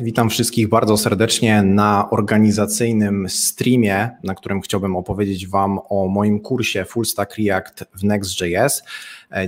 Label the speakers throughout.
Speaker 1: Witam wszystkich bardzo serdecznie na organizacyjnym streamie, na którym chciałbym opowiedzieć Wam o moim kursie Full Stack React w Next.js.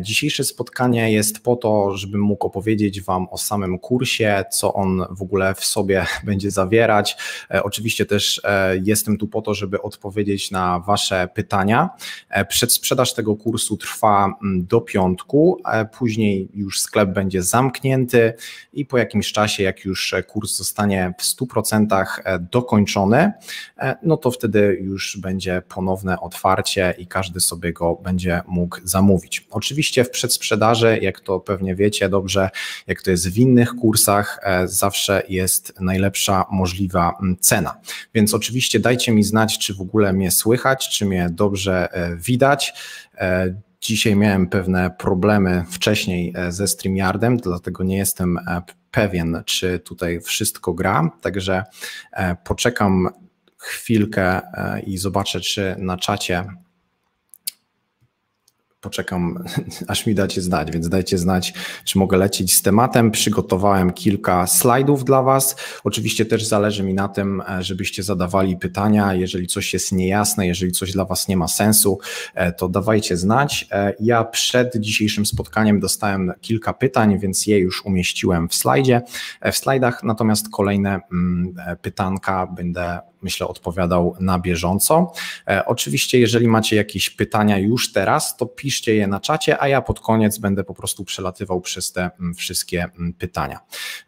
Speaker 1: Dzisiejsze spotkanie jest po to, żebym mógł opowiedzieć Wam o samym kursie, co on w ogóle w sobie będzie zawierać. E, oczywiście też e, jestem tu po to, żeby odpowiedzieć na Wasze pytania. E, przedsprzedaż tego kursu trwa mm, do piątku, później już sklep będzie zamknięty i po jakimś czasie, jak już kurs zostanie w 100% e, dokończony, e, no to wtedy już będzie ponowne otwarcie i każdy sobie go będzie mógł zamówić. Oczywiście w przedsprzedaży, jak to pewnie wiecie dobrze, jak to jest w innych kursach, e, zawsze jest najlepsza możliwa cena. Więc oczywiście dajcie mi znać, czy w ogóle mnie słychać, czy mnie dobrze widać. Dzisiaj miałem pewne problemy wcześniej ze StreamYardem, dlatego nie jestem pewien, czy tutaj wszystko gra, także e, poczekam chwilkę e, i zobaczę, czy na czacie poczekam, aż mi dacie znać, więc dajcie znać, czy mogę lecieć z tematem. Przygotowałem kilka slajdów dla Was. Oczywiście też zależy mi na tym, e, żebyście zadawali pytania. Jeżeli coś jest niejasne, jeżeli coś dla Was nie ma sensu, e, to dawajcie znać. E, ja przed dzisiejszym spotkaniem dostałem kilka pytań, więc je już umieściłem w slajdzie, w slajdach, natomiast kolejne mm, pytanka będę myślę, odpowiadał na bieżąco. Oczywiście, jeżeli macie jakieś pytania już teraz, to pisz piszcie je na czacie, a ja pod koniec będę po prostu przelatywał przez te mm, wszystkie mm, pytania.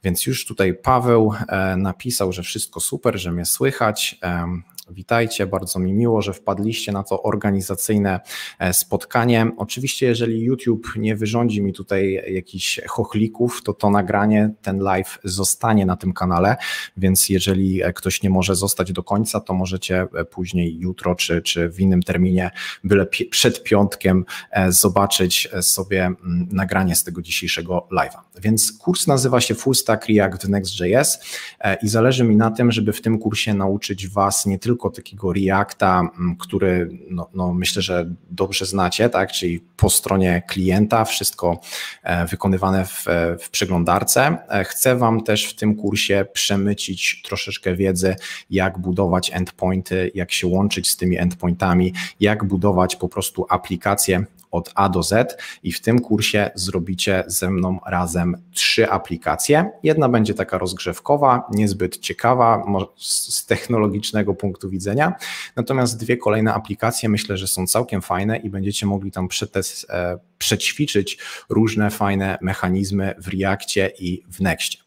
Speaker 1: Więc już tutaj Paweł e, napisał, że wszystko super, że mnie słychać. Witajcie, bardzo mi miło, że wpadliście na to organizacyjne e, spotkanie. Oczywiście, jeżeli YouTube nie wyrządzi mi tutaj jakichś chochlików, to to nagranie, ten live zostanie na tym kanale, więc jeżeli e, ktoś nie może zostać do końca, to możecie e, później jutro czy, czy w innym terminie, byle przed piątkiem, zobaczyć sobie mm, nagranie z tego dzisiejszego live'a. Więc kurs nazywa się Full Stack React Next.js i zależy mi na tym, żeby w tym kursie nauczyć Was nie tylko tylko takiego Reacta, mm, który no, no myślę, że dobrze znacie, tak? czyli po stronie klienta wszystko e, wykonywane w, e, w przeglądarce. E, chcę Wam też w tym kursie przemycić troszeczkę wiedzy, jak budować endpointy, jak się łączyć z tymi endpointami, jak budować po prostu aplikacje od A do Z i w tym kursie zrobicie ze mną razem trzy aplikacje. Jedna będzie taka rozgrzewkowa, niezbyt ciekawa z technologicznego punktu widzenia, natomiast dwie kolejne aplikacje myślę, że są całkiem fajne i będziecie mogli tam przetest, e, przećwiczyć różne fajne mechanizmy w Reakcie i w Nextie.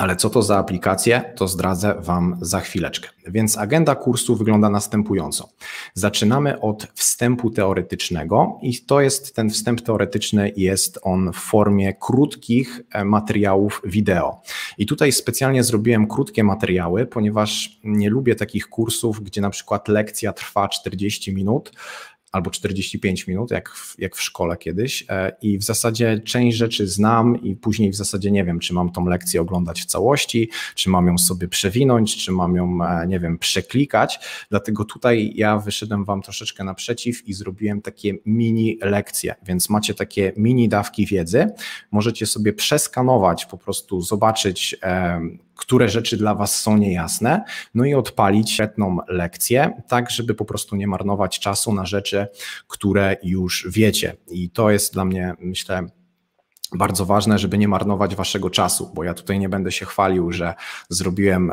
Speaker 1: Ale co to za aplikacje, to zdradzę Wam za chwileczkę. Więc agenda kursu wygląda następująco. Zaczynamy od wstępu teoretycznego i to jest ten wstęp teoretyczny, jest on w formie krótkich e, materiałów wideo. I tutaj specjalnie zrobiłem krótkie materiały, ponieważ nie lubię takich kursów, gdzie na przykład lekcja trwa 40 minut, albo 45 minut, jak w, jak w szkole kiedyś. E, I w zasadzie część rzeczy znam, i później w zasadzie nie wiem, czy mam tą lekcję oglądać w całości, czy mam ją sobie przewinąć, czy mam ją, e, nie wiem, przeklikać. Dlatego tutaj ja wyszedłem Wam troszeczkę naprzeciw i zrobiłem takie mini lekcje, więc macie takie mini dawki wiedzy. Możecie sobie przeskanować, po prostu zobaczyć, e, które rzeczy dla Was są niejasne, no i odpalić świetną lekcję, tak żeby po prostu nie marnować czasu na rzeczy, które już wiecie. I to jest dla mnie, myślę, bardzo ważne, żeby nie marnować waszego czasu, bo ja tutaj nie będę się chwalił, że zrobiłem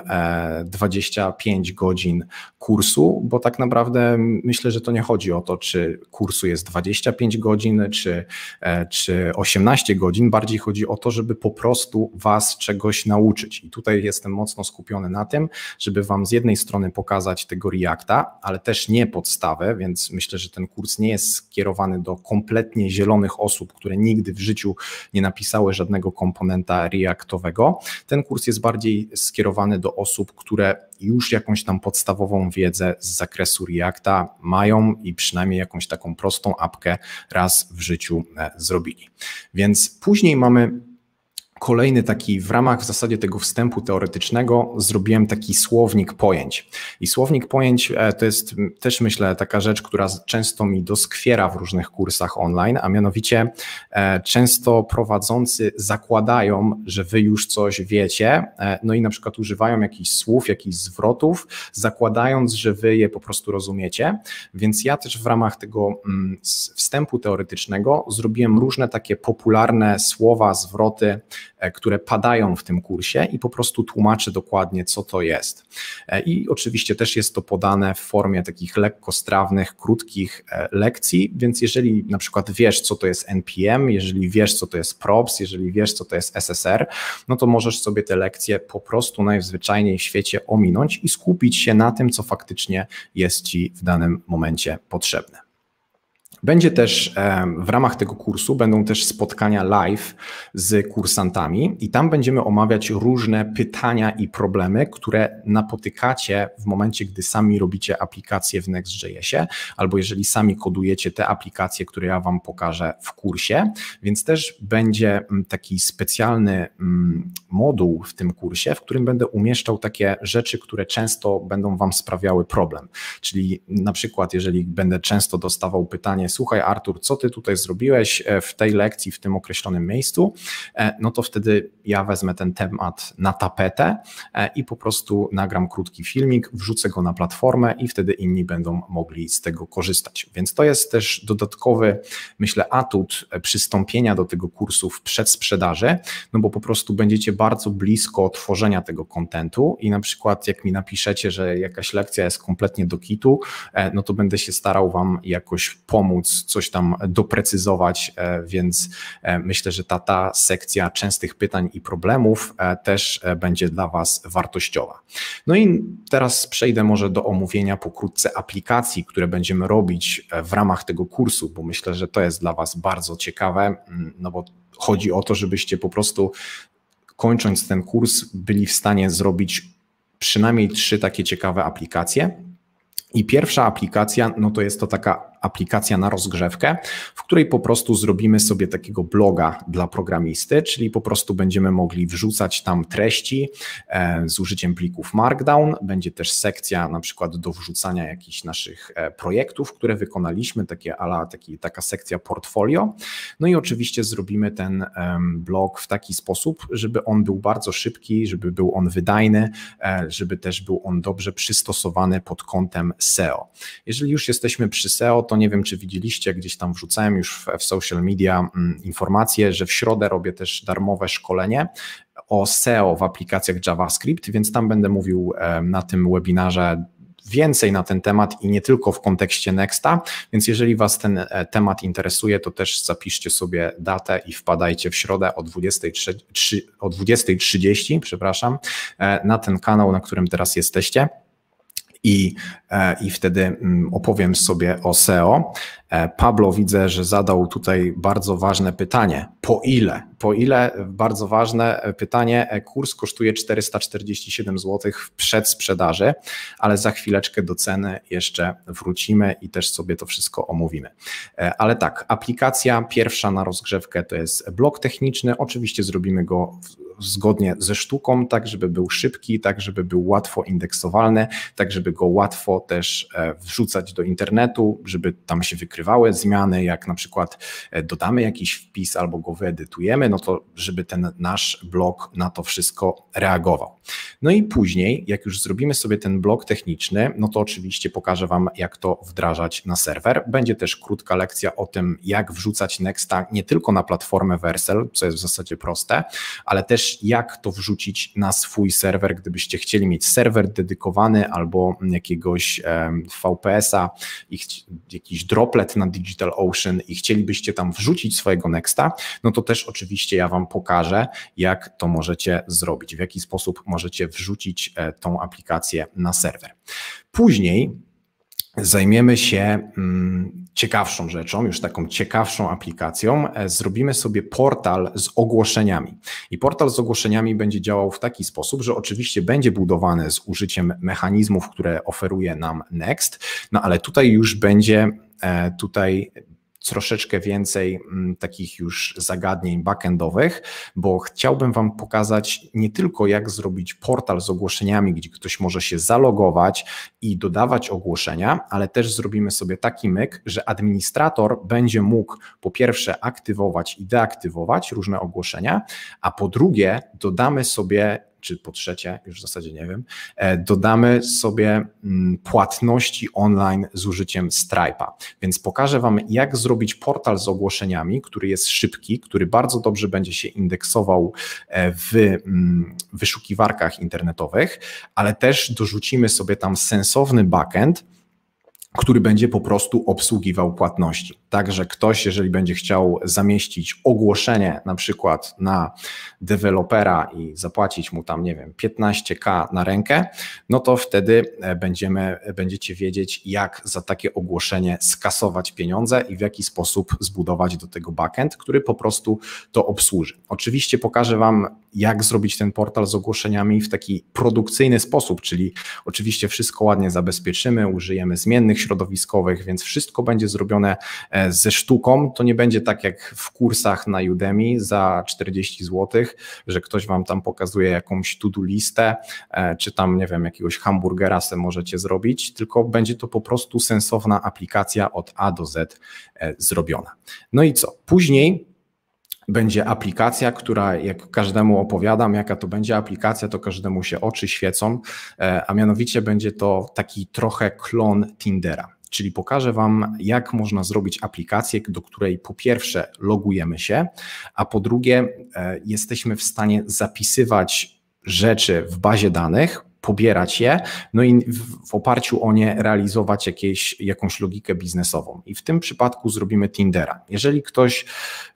Speaker 1: 25 e, godzin kursu, bo tak naprawdę myślę, że to nie chodzi o to, czy kursu jest 25 godzin, czy, e, czy 18 godzin. Bardziej chodzi o to, żeby po prostu was czegoś nauczyć. I tutaj jestem mocno skupiony na tym, żeby wam z jednej strony pokazać tego Reacta, ale też nie podstawę, więc myślę, że ten kurs nie jest skierowany do kompletnie zielonych osób, które nigdy w życiu nie napisały żadnego komponenta Reactowego. Ten kurs jest bardziej skierowany do osób, które już jakąś tam podstawową wiedzę z zakresu Reacta mają i przynajmniej jakąś taką prostą apkę raz w życiu e, zrobili. Więc później mamy kolejny taki, w ramach w zasadzie tego wstępu teoretycznego, zrobiłem taki słownik pojęć. I słownik pojęć e, to jest też, myślę, taka rzecz, która często mi doskwiera w różnych kursach online, a mianowicie e, często prowadzący zakładają, że wy już coś wiecie, e, no i na przykład używają jakichś słów, jakichś zwrotów, zakładając, że wy je po prostu rozumiecie. Więc ja też w ramach tego wstępu teoretycznego zrobiłem różne takie popularne słowa, zwroty, E, które padają w tym kursie i po prostu tłumaczę dokładnie, co to jest. E, I oczywiście też jest to podane w formie takich lekkostrawnych, krótkich e, lekcji, więc jeżeli na przykład wiesz, co to jest NPM, jeżeli wiesz, co to jest PROPS, jeżeli wiesz, co to jest SSR, no to możesz sobie te lekcje po prostu najzwyczajniej w świecie ominąć i skupić się na tym, co faktycznie jest Ci w danym momencie potrzebne. Będzie też e, w ramach tego kursu będą też spotkania live z kursantami i tam będziemy omawiać różne pytania i problemy, które napotykacie w momencie, gdy sami robicie aplikacje w Next.jsie albo jeżeli sami kodujecie te aplikacje, które ja wam pokażę w kursie. Więc też będzie mm, taki specjalny mm, moduł w tym kursie, w którym będę umieszczał takie rzeczy, które często będą wam sprawiały problem. Czyli na przykład jeżeli będę często dostawał pytanie pytanie, słuchaj Artur, co ty tutaj zrobiłeś e, w tej lekcji, w tym określonym miejscu, e, no to wtedy ja wezmę ten temat na tapetę e, i po prostu nagram krótki filmik, wrzucę go na platformę i wtedy inni będą mogli z tego korzystać. Więc to jest też dodatkowy, myślę, atut przystąpienia do tego kursu w przedsprzedaży, no bo po prostu będziecie bardzo blisko tworzenia tego kontentu i na przykład jak mi napiszecie, że jakaś lekcja jest kompletnie do kitu, no to będę się starał Wam jakoś pomóc móc coś tam doprecyzować, e, więc e, myślę, że ta, ta sekcja częstych pytań i problemów e, też będzie dla Was wartościowa. No i teraz przejdę może do omówienia pokrótce aplikacji, które będziemy robić w ramach tego kursu, bo myślę, że to jest dla Was bardzo ciekawe, mm, no bo chodzi o to, żebyście po prostu kończąc ten kurs byli w stanie zrobić przynajmniej trzy takie ciekawe aplikacje. I pierwsza aplikacja, no to jest to taka aplikacja na rozgrzewkę, w której po prostu zrobimy sobie takiego bloga dla programisty, czyli po prostu będziemy mogli wrzucać tam treści e, z użyciem plików Markdown. Będzie też sekcja na przykład do wrzucania jakichś naszych e, projektów, które wykonaliśmy, takie ala, taki, taka sekcja portfolio. No i oczywiście zrobimy ten blog w taki sposób, żeby on był bardzo szybki, żeby był on wydajny, e, żeby też był on dobrze przystosowany pod kątem SEO. Jeżeli już jesteśmy przy SEO, to nie wiem, czy widzieliście, gdzieś tam wrzucałem już w, w social media m, mm, informację, że w środę robię też darmowe szkolenie o SEO w aplikacjach JavaScript, więc tam będę mówił e, na tym webinarze więcej na ten temat i nie tylko w kontekście Nexta, więc jeżeli Was ten e, temat interesuje, to też zapiszcie sobie datę i wpadajcie w środę o 20.30, o 20.30 przepraszam, e, na ten kanał, na którym teraz jesteście i, e, i wtedy mm, opowiem sobie o SEO. E, Pablo widzę, że zadał tutaj bardzo ważne pytanie. Po ile? Po ile? Bardzo ważne e, pytanie. Kurs kosztuje 447 zł w przedsprzedaży, ale za chwileczkę do ceny jeszcze wrócimy i też sobie to wszystko omówimy. Ale tak, aplikacja pierwsza na rozgrzewkę to jest blok techniczny. Oczywiście zrobimy go zgodnie ze sztuką, tak żeby był szybki, tak żeby był łatwo indeksowalny, tak żeby go łatwo też e, wrzucać do internetu, żeby tam się wykrywały zmiany, jak na przykład e, dodamy jakiś wpis albo go wyedytujemy, no to żeby ten nasz blok na to wszystko reagował. No i później, jak już zrobimy sobie ten blok techniczny, no to oczywiście pokażę Wam, jak to wdrażać na serwer. Będzie też krótka lekcja o tym, jak wrzucać Nexta nie tylko na platformę Versel, co jest w zasadzie proste, ale też też jak to wrzucić na swój serwer, gdybyście chcieli mieć serwer dedykowany albo jakiegoś VPS-a, jakiś droplet na DigitalOcean i chcielibyście tam wrzucić swojego Nexta, no to też oczywiście ja Wam pokażę, jak to możecie zrobić, w jaki sposób możecie wrzucić e, tą aplikację na serwer. Później zajmiemy się mm, ciekawszą rzeczą, już taką ciekawszą aplikacją. E, zrobimy sobie portal z ogłoszeniami. I portal z ogłoszeniami będzie działał w taki sposób, że oczywiście będzie budowany z użyciem mechanizmów, które oferuje nam Next, no ale tutaj już będzie e, tutaj troszeczkę więcej mm, takich już zagadnień backendowych, bo chciałbym Wam pokazać nie tylko jak zrobić portal z ogłoszeniami, gdzie ktoś może się zalogować i dodawać ogłoszenia, ale też zrobimy sobie taki myk, że administrator będzie mógł po pierwsze aktywować i deaktywować różne ogłoszenia, a po drugie dodamy sobie czy po trzecie, już w zasadzie nie wiem, e, dodamy sobie mm, płatności online z użyciem Stripe'a. Więc pokażę Wam, jak zrobić portal z ogłoszeniami, który jest szybki, który bardzo dobrze będzie się indeksował e, w mm, wyszukiwarkach internetowych, ale też dorzucimy sobie tam sensowny backend, który będzie po prostu obsługiwał płatności. Także ktoś, jeżeli będzie chciał zamieścić ogłoszenie na przykład na dewelopera i zapłacić mu tam, nie wiem, 15k na rękę, no to wtedy e, będziemy, e, będziecie wiedzieć, jak za takie ogłoszenie skasować pieniądze i w jaki sposób zbudować do tego backend, który po prostu to obsłuży. Oczywiście pokażę Wam jak zrobić ten portal z ogłoszeniami w taki produkcyjny sposób, czyli oczywiście wszystko ładnie zabezpieczymy, użyjemy zmiennych środowiskowych, więc wszystko będzie zrobione e, ze sztuką. To nie będzie tak jak w kursach na Udemy za 40 zł, że ktoś wam tam pokazuje jakąś to-do listę, e, czy tam, nie wiem, jakiegoś hamburgera se możecie zrobić, tylko będzie to po prostu sensowna aplikacja od A do Z e, zrobiona. No i co? Później będzie aplikacja, która, jak każdemu opowiadam, jaka to będzie aplikacja, to każdemu się oczy świecą, e, a mianowicie będzie to taki trochę klon Tindera czyli pokażę Wam, jak można zrobić aplikację, do której po pierwsze logujemy się, a po drugie e, jesteśmy w stanie zapisywać rzeczy w bazie danych, pobierać je, no i w oparciu o nie realizować jakieś, jakąś logikę biznesową. I w tym przypadku zrobimy Tindera. Jeżeli ktoś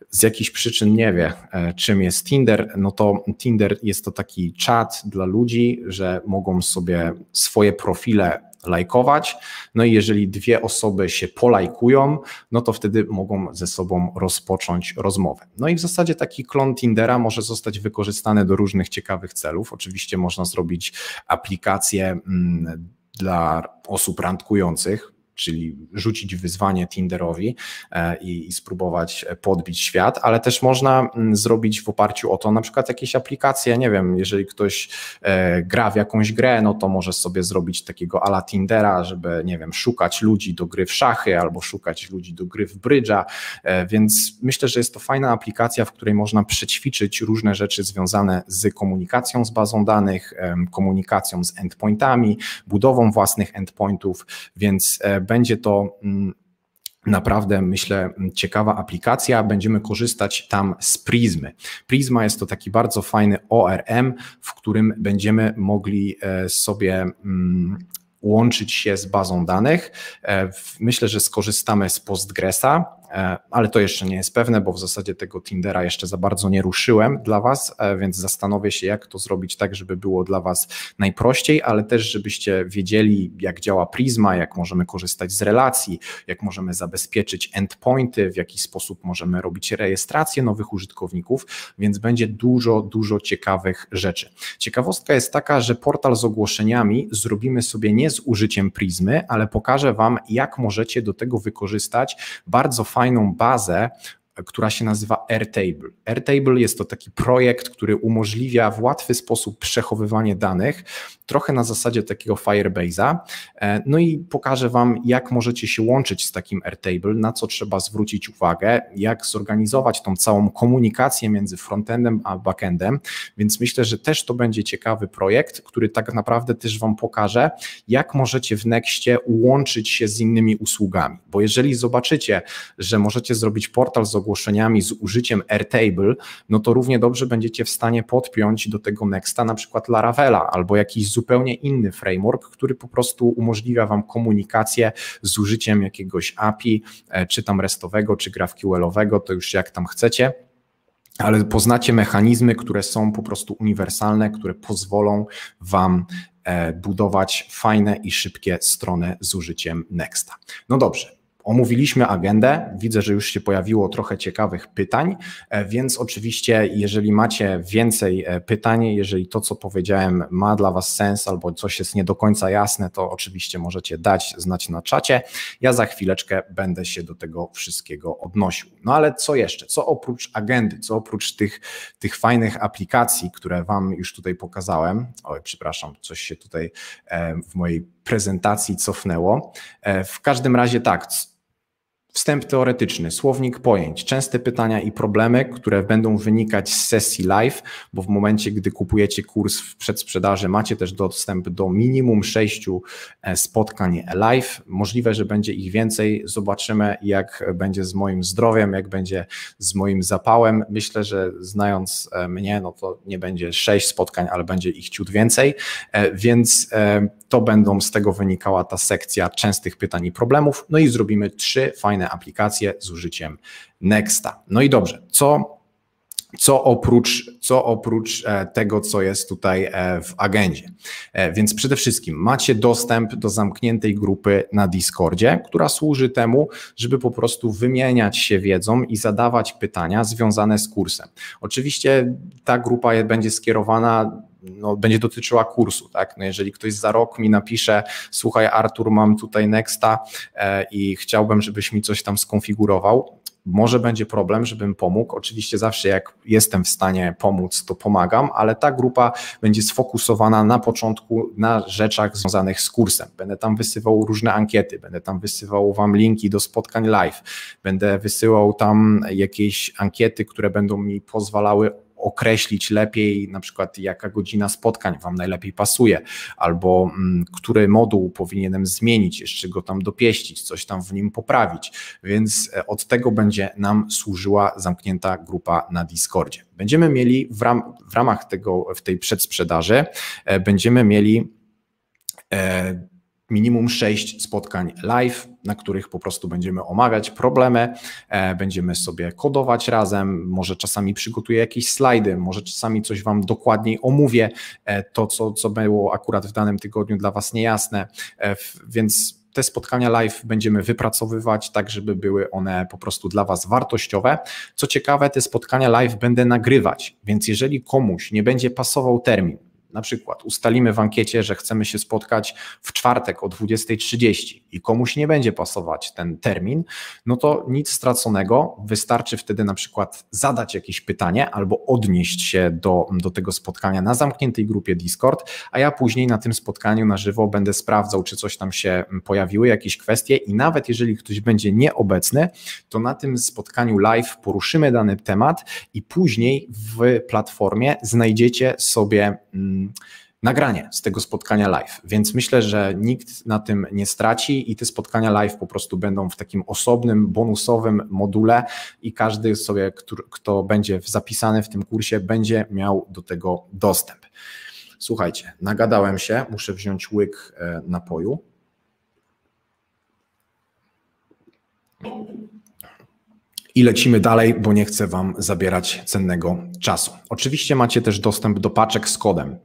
Speaker 1: z jakichś przyczyn nie wie, e, czym jest Tinder, no to Tinder jest to taki czat dla ludzi, że mogą sobie swoje profile lajkować. No i jeżeli dwie osoby się polajkują, no to wtedy mogą ze sobą rozpocząć rozmowę. No i w zasadzie taki klon Tindera może zostać wykorzystany do różnych ciekawych celów. Oczywiście można zrobić aplikację mm, dla osób randkujących, czyli rzucić wyzwanie Tinderowi e, i spróbować e, podbić świat, ale też można mm, zrobić w oparciu o to na przykład jakieś aplikacje, nie wiem, jeżeli ktoś e, gra w jakąś grę, no to może sobie zrobić takiego ala Tindera, żeby, nie wiem, szukać ludzi do gry w szachy albo szukać ludzi do gry w brydża, więc myślę, że jest to fajna aplikacja, w której można przećwiczyć różne rzeczy związane z komunikacją z bazą danych, komunikacją z endpointami, budową własnych endpointów, więc będzie to mm, naprawdę, myślę, ciekawa aplikacja. Będziemy korzystać tam z Prismy. Prisma jest to taki bardzo fajny ORM, w którym będziemy mogli e, sobie mm, łączyć się z bazą danych. E, myślę, że skorzystamy z Postgresa E, ale to jeszcze nie jest pewne, bo w zasadzie tego Tindera jeszcze za bardzo nie ruszyłem dla Was, e, więc zastanowię się, jak to zrobić tak, żeby było dla Was najprościej, ale też, żebyście wiedzieli, jak działa Prisma, jak możemy korzystać z relacji, jak możemy zabezpieczyć endpointy, w jaki sposób możemy robić rejestrację nowych użytkowników, więc będzie dużo, dużo ciekawych rzeczy. Ciekawostka jest taka, że portal z ogłoszeniami zrobimy sobie nie z użyciem Prismy, ale pokażę Wam, jak możecie do tego wykorzystać bardzo fajne fajną bazę która się nazywa Airtable. Airtable jest to taki projekt, który umożliwia w łatwy sposób przechowywanie danych, trochę na zasadzie takiego Firebase'a. E, no i pokażę Wam, jak możecie się łączyć z takim Airtable, na co trzeba zwrócić uwagę, jak zorganizować tą całą komunikację między frontendem a backendem, więc myślę, że też to będzie ciekawy projekt, który tak naprawdę też Wam pokaże, jak możecie w Nextie łączyć się z innymi usługami, bo jeżeli zobaczycie, że możecie zrobić portal z ogłoszeniami z użyciem Airtable, no to równie dobrze będziecie w stanie podpiąć do tego Nexta na przykład Laravela albo jakiś zupełnie inny framework, który po prostu umożliwia Wam komunikację z użyciem jakiegoś API, e, czy tam restowego, czy GraphQLowego, to już jak tam chcecie ale poznacie mechanizmy, które są po prostu uniwersalne, które pozwolą Wam e, budować fajne i szybkie strony z użyciem Nexta. No dobrze, Omówiliśmy agendę. Widzę, że już się pojawiło trochę ciekawych pytań, e, więc oczywiście, jeżeli macie więcej e, pytań, jeżeli to, co powiedziałem, ma dla Was sens albo coś jest nie do końca jasne, to oczywiście możecie dać znać na czacie. Ja za chwileczkę będę się do tego wszystkiego odnosił. No ale co jeszcze? Co oprócz agendy, co oprócz tych, tych fajnych aplikacji, które Wam już tutaj pokazałem? Oj, przepraszam, coś się tutaj e, w mojej prezentacji cofnęło. E, w każdym razie tak, Wstęp teoretyczny, słownik pojęć, częste pytania i problemy, które będą wynikać z sesji live, bo w momencie, gdy kupujecie kurs w przedsprzedaży, macie też dostęp do minimum sześciu e, spotkań live. Możliwe, że będzie ich więcej. Zobaczymy, jak będzie z moim zdrowiem, jak będzie z moim zapałem. Myślę, że znając e, mnie, no to nie będzie sześć spotkań, ale będzie ich ciut więcej, e, więc to będą z tego wynikała ta sekcja częstych pytań i problemów. No i zrobimy trzy fajne fajne aplikacje z użyciem Nexta. No i dobrze, co co oprócz, co oprócz e, tego, co jest tutaj e, w agendzie. E, więc przede wszystkim macie dostęp do zamkniętej grupy na Discordzie, która służy temu, żeby po prostu wymieniać się wiedzą i zadawać pytania związane z kursem. Oczywiście ta grupa będzie skierowana no, będzie dotyczyła kursu. Tak? No, jeżeli ktoś za rok mi napisze, słuchaj Artur, mam tutaj Nexta e, i chciałbym, żebyś mi coś tam skonfigurował, może będzie problem, żebym pomógł. Oczywiście zawsze jak jestem w stanie pomóc, to pomagam, ale ta grupa będzie sfokusowana na początku na rzeczach związanych z kursem. Będę tam wysyłał różne ankiety, będę tam wysyłał wam linki do spotkań live, będę wysyłał tam jakieś ankiety, które będą mi pozwalały określić lepiej, na przykład jaka godzina spotkań Wam najlepiej pasuje, albo mm, który moduł powinienem zmienić, jeszcze go tam dopieścić, coś tam w nim poprawić. Więc e, od tego będzie nam służyła zamknięta grupa na Discordzie. Będziemy mieli w, ram, w ramach tego, w tej przedsprzedaży, e, będziemy mieli e, minimum sześć spotkań live, na których po prostu będziemy omawiać problemy, e, będziemy sobie kodować razem, może czasami przygotuję jakieś slajdy, może czasami coś Wam dokładniej omówię, e, to co, co było akurat w danym tygodniu dla Was niejasne, e, więc te spotkania live będziemy wypracowywać tak, żeby były one po prostu dla Was wartościowe. Co ciekawe, te spotkania live będę nagrywać, więc jeżeli komuś nie będzie pasował termin, na przykład ustalimy w ankiecie, że chcemy się spotkać w czwartek o 20.30 i komuś nie będzie pasować ten termin, no to nic straconego, wystarczy wtedy na przykład zadać jakieś pytanie albo odnieść się do, do tego spotkania na zamkniętej grupie Discord, a ja później na tym spotkaniu na żywo będę sprawdzał, czy coś tam się pojawiły, jakieś kwestie i nawet jeżeli ktoś będzie nieobecny, to na tym spotkaniu live poruszymy dany temat i później w platformie znajdziecie sobie mm, nagranie z tego spotkania live, więc myślę, że nikt na tym nie straci i te spotkania live po prostu będą w takim osobnym, bonusowym module i każdy sobie, kto będzie zapisany w tym kursie, będzie miał do tego dostęp. Słuchajcie, nagadałem się, muszę wziąć łyk e, napoju. i lecimy dalej, bo nie chcę Wam zabierać cennego czasu. Oczywiście macie też dostęp do paczek z kodem.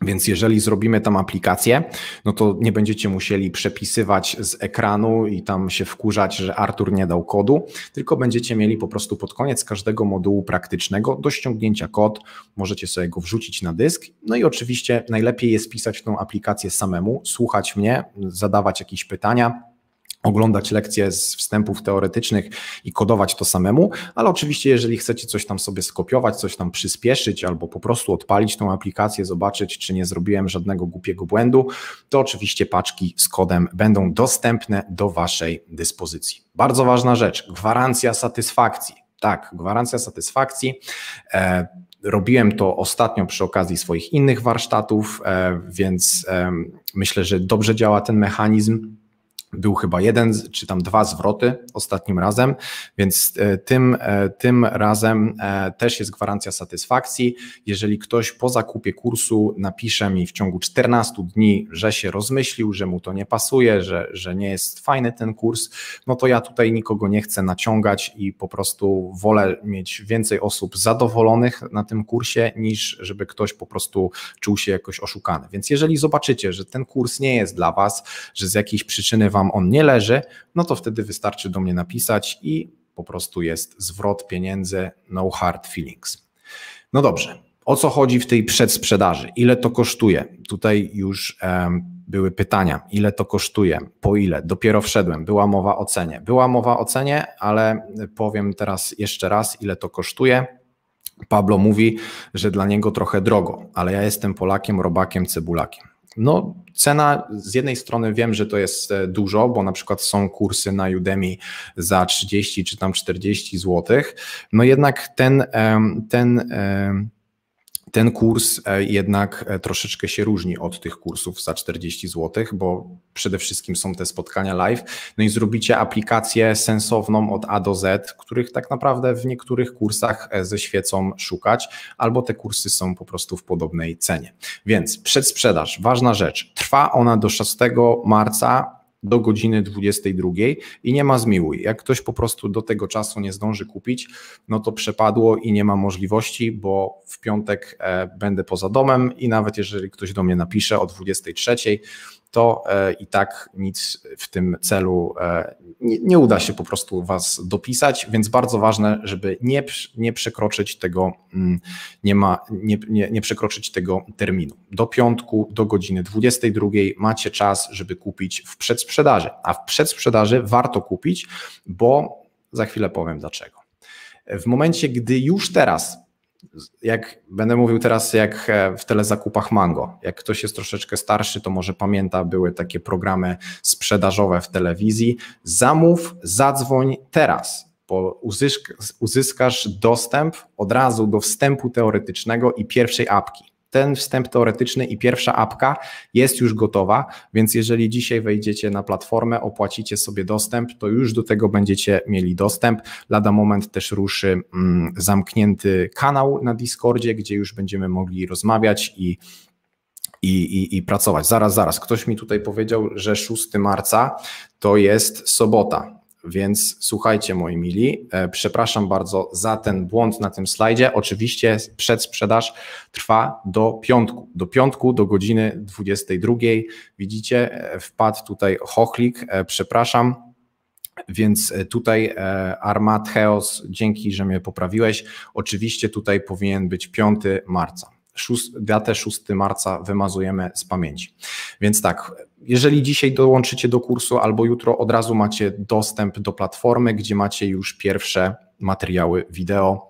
Speaker 1: Więc jeżeli zrobimy tam aplikację, no to nie będziecie musieli przepisywać z ekranu i tam się wkurzać, że Artur nie dał kodu, tylko będziecie mieli po prostu pod koniec każdego modułu praktycznego do ściągnięcia kod, możecie sobie go wrzucić na dysk. No i oczywiście najlepiej jest pisać tą aplikację samemu, słuchać mnie, zadawać jakieś pytania oglądać lekcje z wstępów teoretycznych i kodować to samemu, ale oczywiście jeżeli chcecie coś tam sobie skopiować, coś tam przyspieszyć albo po prostu odpalić tą aplikację, zobaczyć czy nie zrobiłem żadnego głupiego błędu, to oczywiście paczki z kodem będą dostępne do waszej dyspozycji. Bardzo ważna rzecz, gwarancja satysfakcji. Tak, gwarancja satysfakcji. E, robiłem to ostatnio przy okazji swoich innych warsztatów, e, więc myślę, że dobrze działa ten mechanizm był chyba jeden czy tam dwa zwroty ostatnim razem, więc e, tym, e, tym razem e, też jest gwarancja satysfakcji. Jeżeli ktoś po zakupie kursu napisze mi w ciągu 14 dni, że się rozmyślił, że mu to nie pasuje, że, że nie jest fajny ten kurs, no to ja tutaj nikogo nie chcę naciągać i po prostu wolę mieć więcej osób zadowolonych na tym kursie, niż żeby ktoś po prostu czuł się jakoś oszukany. Więc jeżeli zobaczycie, że ten kurs nie jest dla Was, że z jakiejś przyczyny Wam Wam on nie leży, no to wtedy wystarczy do mnie napisać i po prostu jest zwrot pieniędzy, no hard feelings. No dobrze, o co chodzi w tej przedsprzedaży? Ile to kosztuje? Tutaj już um, były pytania, ile to kosztuje, po ile? Dopiero wszedłem, była mowa o cenie. Była mowa o cenie, ale powiem teraz jeszcze raz, ile to kosztuje. Pablo mówi, że dla niego trochę drogo, ale ja jestem Polakiem, robakiem, cebulakiem. No, cena z jednej strony wiem, że to jest e, dużo, bo na przykład są kursy na Udemy za 30 czy tam 40 zł, no jednak ten, ten ten kurs e, jednak e, troszeczkę się różni od tych kursów za 40 zł, bo przede wszystkim są te spotkania live. No i zrobicie aplikację sensowną od A do Z, których tak naprawdę w niektórych kursach e, ze świecą szukać, albo te kursy są po prostu w podobnej cenie. Więc przedsprzedaż, ważna rzecz. Trwa ona do 6 marca do godziny 22 i nie ma zmiłuj. Jak ktoś po prostu do tego czasu nie zdąży kupić, no to przepadło i nie ma możliwości, bo w piątek e, będę poza domem i nawet jeżeli ktoś do mnie napisze o 23, to e, i tak nic w tym celu e, nie, nie, uda się po prostu Was dopisać, więc bardzo ważne, żeby nie, nie przekroczyć tego, mm, nie, ma, nie, nie, nie przekroczyć tego terminu. Do piątku, do godziny 22 macie czas, żeby kupić w przedsprzedaży, a w przedsprzedaży warto kupić, bo za chwilę powiem dlaczego. W momencie, gdy już teraz jak będę mówił teraz, jak e, w telezakupach Mango. Jak ktoś jest troszeczkę starszy, to może pamięta, były takie programy sprzedażowe w telewizji. Zamów, zadzwoń teraz. Bo uzysk uzyskasz dostęp od razu do wstępu teoretycznego i pierwszej apki ten wstęp teoretyczny i pierwsza apka jest już gotowa, więc jeżeli dzisiaj wejdziecie na platformę, opłacicie sobie dostęp, to już do tego będziecie mieli dostęp. Lada moment też ruszy mm, zamknięty kanał na Discordzie, gdzie już będziemy mogli rozmawiać i i, i, i pracować. Zaraz, zaraz. Ktoś mi tutaj powiedział, że 6 marca to jest sobota. Więc słuchajcie, moi mili, e, przepraszam bardzo za ten błąd na tym slajdzie. Oczywiście przedsprzedaż trwa do piątku. Do piątku, do godziny 22. Widzicie, e, wpadł tutaj Hochlik, e, przepraszam. Więc tutaj Armat Heos, dzięki, że mnie poprawiłeś. Oczywiście tutaj powinien być 5 marca. 6, datę 6 marca wymazujemy z pamięci. Więc tak, jeżeli dzisiaj dołączycie do kursu albo jutro, od razu macie dostęp do platformy, gdzie macie już pierwsze materiały wideo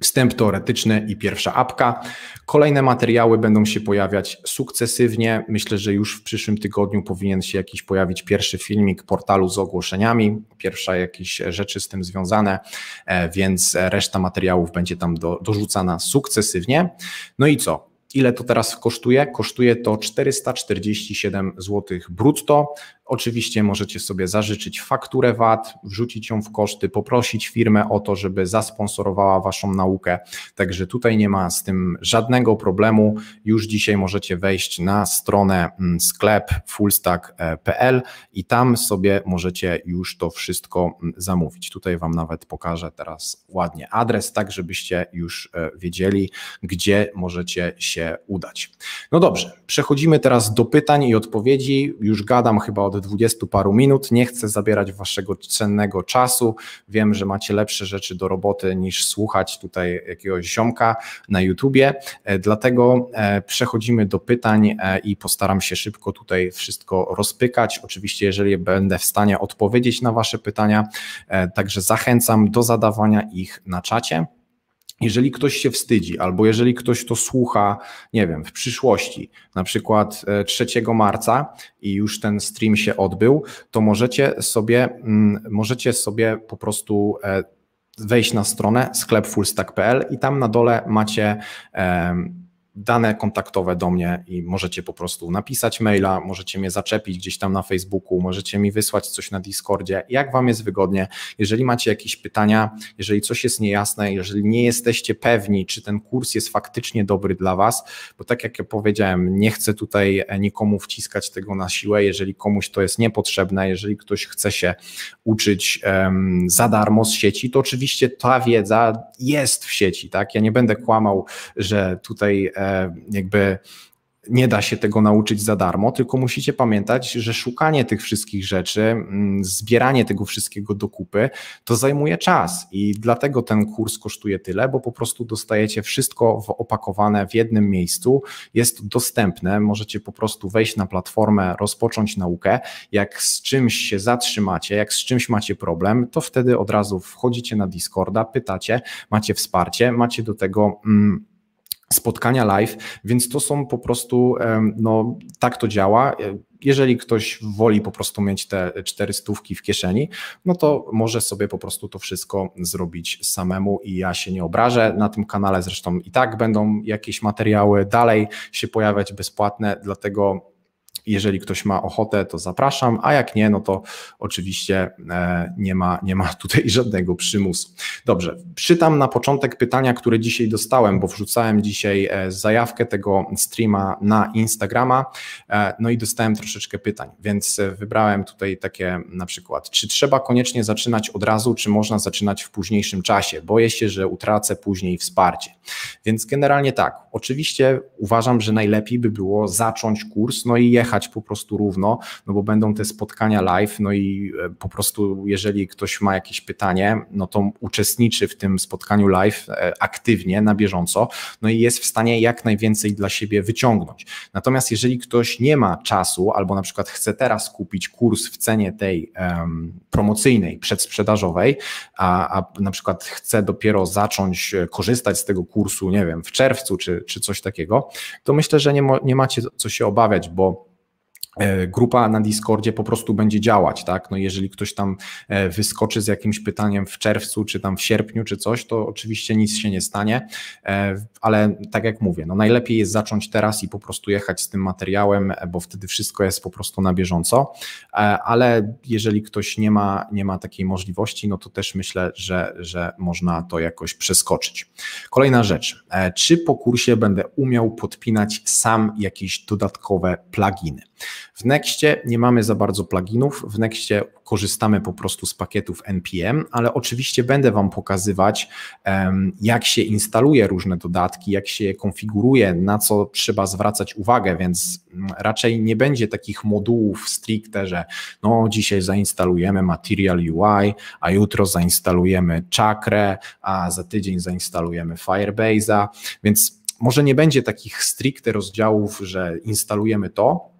Speaker 1: Wstęp teoretyczny i pierwsza apka. Kolejne materiały będą się pojawiać sukcesywnie. Myślę, że już w przyszłym tygodniu powinien się jakiś pojawić pierwszy filmik portalu z ogłoszeniami, pierwsza jakieś rzeczy z tym związane, e, więc reszta materiałów będzie tam do, dorzucana sukcesywnie. No i co? Ile to teraz kosztuje? Kosztuje to 447 zł brutto. Oczywiście możecie sobie zażyczyć fakturę VAT, wrzucić ją w koszty, poprosić firmę o to, żeby zasponsorowała Waszą naukę. Także tutaj nie ma z tym żadnego problemu. Już dzisiaj możecie wejść na stronę mm, sklep fullstack.pl i tam sobie możecie już to wszystko mm, zamówić. Tutaj Wam nawet pokażę teraz ładnie adres, tak żebyście już e, wiedzieli, gdzie możecie się udać. No dobrze, przechodzimy teraz do pytań i odpowiedzi. Już gadam chyba od dwudziestu 20 paru minut. Nie chcę zabierać waszego cennego czasu. Wiem, że macie lepsze rzeczy do roboty niż słuchać tutaj jakiegoś ziomka na YouTubie. E, dlatego e, przechodzimy do pytań e, i postaram się szybko tutaj wszystko rozpykać. Oczywiście, jeżeli będę w stanie odpowiedzieć na wasze pytania, także zachęcam do zadawania ich na czacie jeżeli ktoś się wstydzi, albo jeżeli ktoś to słucha, nie wiem, w przyszłości, na przykład 3 e, marca i już ten stream się odbył, to możecie sobie, mm, możecie sobie po prostu e, wejść na stronę sklepfullstack.pl i tam na dole macie. Um, dane kontaktowe do mnie i możecie po prostu napisać maila, możecie mnie zaczepić gdzieś tam na Facebooku, możecie mi wysłać coś na Discordzie, jak Wam jest wygodnie. Jeżeli macie jakieś pytania, jeżeli coś jest niejasne, jeżeli nie jesteście pewni, czy ten kurs jest faktycznie dobry dla Was, bo tak jak ja powiedziałem, nie chcę tutaj e, nikomu wciskać tego na siłę, jeżeli komuś to jest niepotrzebne, jeżeli ktoś chce się uczyć um, za darmo z sieci, to oczywiście ta wiedza jest w sieci, tak? Ja nie będę kłamał, że tutaj e, E, jakby nie da się tego nauczyć za darmo, tylko musicie pamiętać, że szukanie tych wszystkich rzeczy, mm, zbieranie tego wszystkiego do kupy, to zajmuje czas i dlatego ten kurs kosztuje tyle, bo po prostu dostajecie wszystko opakowane w jednym miejscu, jest dostępne, możecie po prostu wejść na platformę, rozpocząć naukę. Jak z czymś się zatrzymacie, jak z czymś macie problem, to wtedy od razu wchodzicie na Discorda, pytacie, macie wsparcie, macie do tego. Mm, spotkania live, więc to są po prostu, no tak to działa. Jeżeli ktoś woli po prostu mieć te cztery stówki w kieszeni, no to może sobie po prostu to wszystko zrobić samemu i ja się nie obrażę. Na tym kanale zresztą i tak będą jakieś materiały dalej się pojawiać bezpłatne, dlatego jeżeli ktoś ma ochotę, to zapraszam, a jak nie, no to oczywiście e, nie ma, nie ma tutaj żadnego przymusu. Dobrze, czytam na początek pytania, które dzisiaj dostałem, bo wrzucałem dzisiaj e, zajawkę tego streama na Instagrama, e, no i dostałem troszeczkę pytań, więc wybrałem tutaj takie na przykład, czy trzeba koniecznie zaczynać od razu, czy można zaczynać w późniejszym czasie? Boję się, że utracę później wsparcie. Więc generalnie tak, oczywiście uważam, że najlepiej by było zacząć kurs, no i jechać jechać po prostu równo, no bo będą te spotkania live, no i e, po prostu jeżeli ktoś ma jakieś pytanie, no to uczestniczy w tym spotkaniu live e, aktywnie, na bieżąco, no i jest w stanie jak najwięcej dla siebie wyciągnąć. Natomiast jeżeli ktoś nie ma czasu albo na przykład chce teraz kupić kurs w cenie tej um, promocyjnej, przedsprzedażowej, a, a na przykład chce dopiero zacząć e, korzystać z tego kursu, nie wiem, w czerwcu czy, czy coś takiego, to myślę, że nie, nie macie co się obawiać, bo E, grupa na Discordzie po prostu będzie działać, tak? No jeżeli ktoś tam e, wyskoczy z jakimś pytaniem w czerwcu, czy tam w sierpniu, czy coś, to oczywiście nic się nie stanie, e, ale tak jak mówię, no najlepiej jest zacząć teraz i po prostu jechać z tym materiałem, bo wtedy wszystko jest po prostu na bieżąco, ale jeżeli ktoś nie ma, nie ma takiej możliwości, no to też myślę, że, że można to jakoś przeskoczyć. Kolejna rzecz, czy po kursie będę umiał podpinać sam jakieś dodatkowe pluginy? W Nextie nie mamy za bardzo pluginów, w Nextie korzystamy po prostu z pakietów NPM, ale oczywiście będę Wam pokazywać, jak się instaluje różne dodatki, jak się je konfiguruje, na co trzeba zwracać uwagę, więc mm, raczej nie będzie takich modułów stricte, że no dzisiaj zainstalujemy Material UI, a jutro zainstalujemy Chakrę, a za tydzień zainstalujemy Firebase'a, więc może nie będzie takich stricte rozdziałów, że instalujemy to,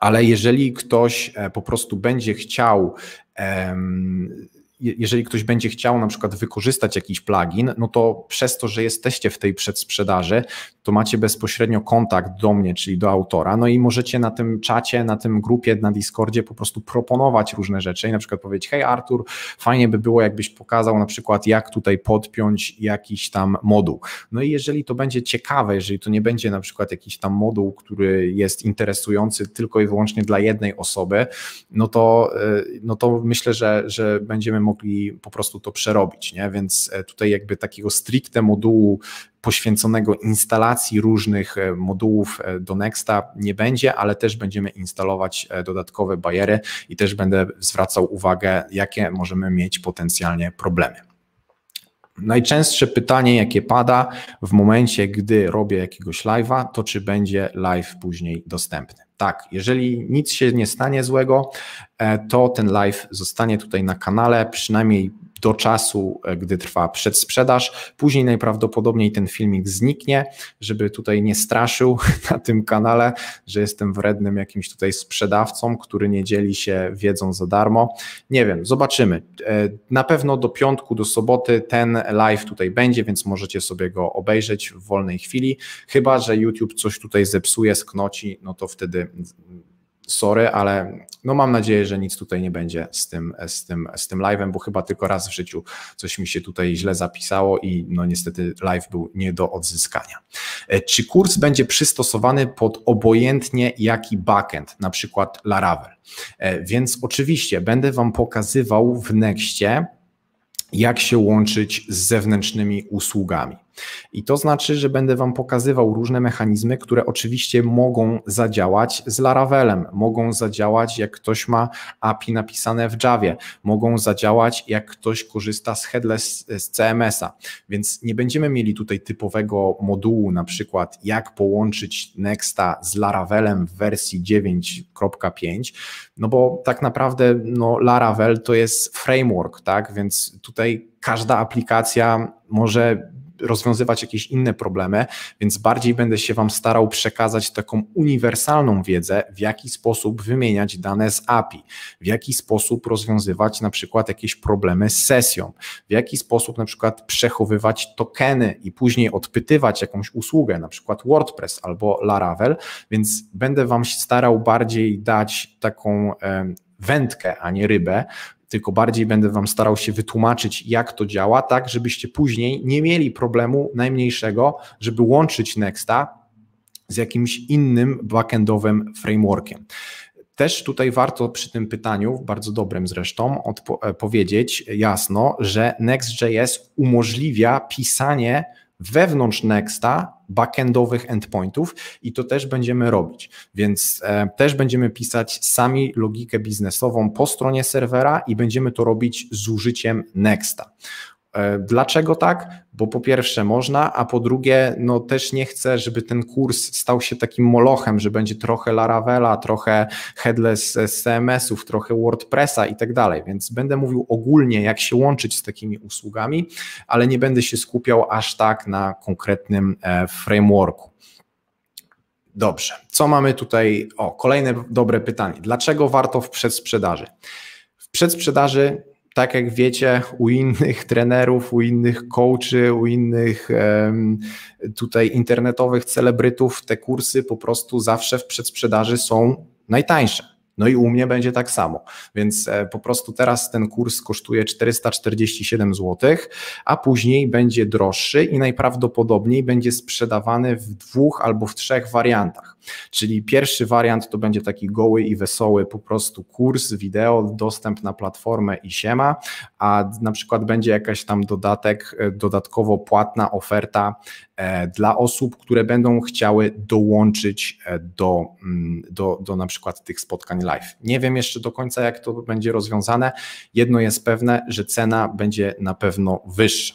Speaker 1: ale jeżeli ktoś e, po prostu będzie chciał jeżeli ktoś będzie chciał na przykład wykorzystać jakiś plugin, no to przez to, że jesteście w tej przedsprzedaży, to macie bezpośrednio kontakt do mnie, czyli do autora, no i możecie na tym czacie, na tym grupie, na Discordzie po prostu proponować różne rzeczy i na przykład powiedzieć, hej Artur, fajnie by było jakbyś pokazał na przykład jak tutaj podpiąć jakiś tam moduł. No i jeżeli to będzie ciekawe, jeżeli to nie będzie na przykład jakiś tam moduł, który jest interesujący tylko i wyłącznie dla jednej osoby, no to, y, no to myślę, że, że będziemy mogli po prostu to przerobić, nie? Więc e, tutaj jakby takiego stricte modułu poświęconego instalacji różnych e, modułów e, do Nexta nie będzie, ale też będziemy instalować dodatkowe bariery i też będę zwracał uwagę, jakie możemy mieć potencjalnie problemy. Najczęstsze pytanie, jakie pada w momencie, gdy robię jakiegoś live'a, to czy będzie live później dostępny. Tak, jeżeli nic się nie stanie złego, e, to ten live zostanie tutaj na kanale, przynajmniej do czasu, e, gdy trwa przedsprzedaż. Później najprawdopodobniej ten filmik zniknie, żeby tutaj nie straszył na tym kanale, że jestem wrednym jakimś tutaj sprzedawcą, który nie dzieli się wiedzą za darmo. Nie wiem, zobaczymy. E, na pewno do piątku, do soboty ten live tutaj będzie, więc możecie sobie go obejrzeć w wolnej chwili. Chyba, że YouTube coś tutaj zepsuje, sknoci, no to wtedy sorry, ale no mam nadzieję, że nic tutaj nie będzie z tym, z tym, z tym live'em, bo chyba tylko raz w życiu coś mi się tutaj źle zapisało i no niestety live był nie do odzyskania. E, czy kurs będzie przystosowany pod obojętnie jaki backend, na przykład Laravel? E, więc oczywiście będę Wam pokazywał w nextie, jak się łączyć z zewnętrznymi usługami. I to znaczy, że będę Wam pokazywał różne mechanizmy, które oczywiście mogą zadziałać z Laravelem, mogą zadziałać jak ktoś ma API napisane w Javie, mogą zadziałać jak ktoś korzysta z headless z CMS-a. Więc nie będziemy mieli tutaj typowego modułu, na przykład jak połączyć Nexta z Laravelem w wersji 9.5, no bo tak naprawdę no, Laravel to jest framework, tak? Więc tutaj każda aplikacja może rozwiązywać jakieś inne problemy, więc bardziej będę się Wam starał przekazać taką uniwersalną wiedzę, w jaki sposób wymieniać dane z API, w jaki sposób rozwiązywać na przykład jakieś problemy z sesją, w jaki sposób na przykład przechowywać tokeny i później odpytywać jakąś usługę, na przykład WordPress albo Laravel, więc będę Wam starał bardziej dać taką wędkę, a nie rybę, tylko bardziej będę Wam starał się wytłumaczyć, jak to działa, tak żebyście później nie mieli problemu najmniejszego, żeby łączyć Nexta z jakimś innym backendowym frameworkiem. Też tutaj warto przy tym pytaniu, bardzo dobrym zresztą, odpowiedzieć e, jasno, że Next.js umożliwia pisanie wewnątrz Nexta backendowych endpointów i to też będziemy robić. Więc e, też będziemy pisać sami logikę biznesową po stronie serwera i będziemy to robić z użyciem Nexta. E, dlaczego tak? Bo po pierwsze można, a po drugie, no też nie chcę, żeby ten kurs stał się takim molochem, że będzie trochę Laravela, trochę headless CMS-ów, trochę WordPressa i tak dalej. Więc będę mówił ogólnie, jak się łączyć z takimi usługami, ale nie będę się skupiał aż tak na konkretnym e, frameworku. Dobrze, co mamy tutaj? O, kolejne dobre pytanie. Dlaczego warto w przedsprzedaży? W przedsprzedaży tak jak wiecie, u innych trenerów, u innych coachy, u innych tutaj internetowych celebrytów te kursy po prostu zawsze w przedsprzedaży są najtańsze. No i u mnie będzie tak samo. Więc e, po prostu teraz ten kurs kosztuje 447 zł, a później będzie droższy i najprawdopodobniej będzie sprzedawany w dwóch albo w trzech wariantach. Czyli pierwszy wariant to będzie taki goły i wesoły, po prostu kurs, wideo, dostęp na platformę i siema, a na przykład będzie jakaś tam dodatek, e, dodatkowo płatna oferta E, dla osób, które będą chciały dołączyć e, do, mm, do, do na przykład tych spotkań live. Nie wiem jeszcze do końca, jak to będzie rozwiązane. Jedno jest pewne, że cena będzie na pewno wyższa.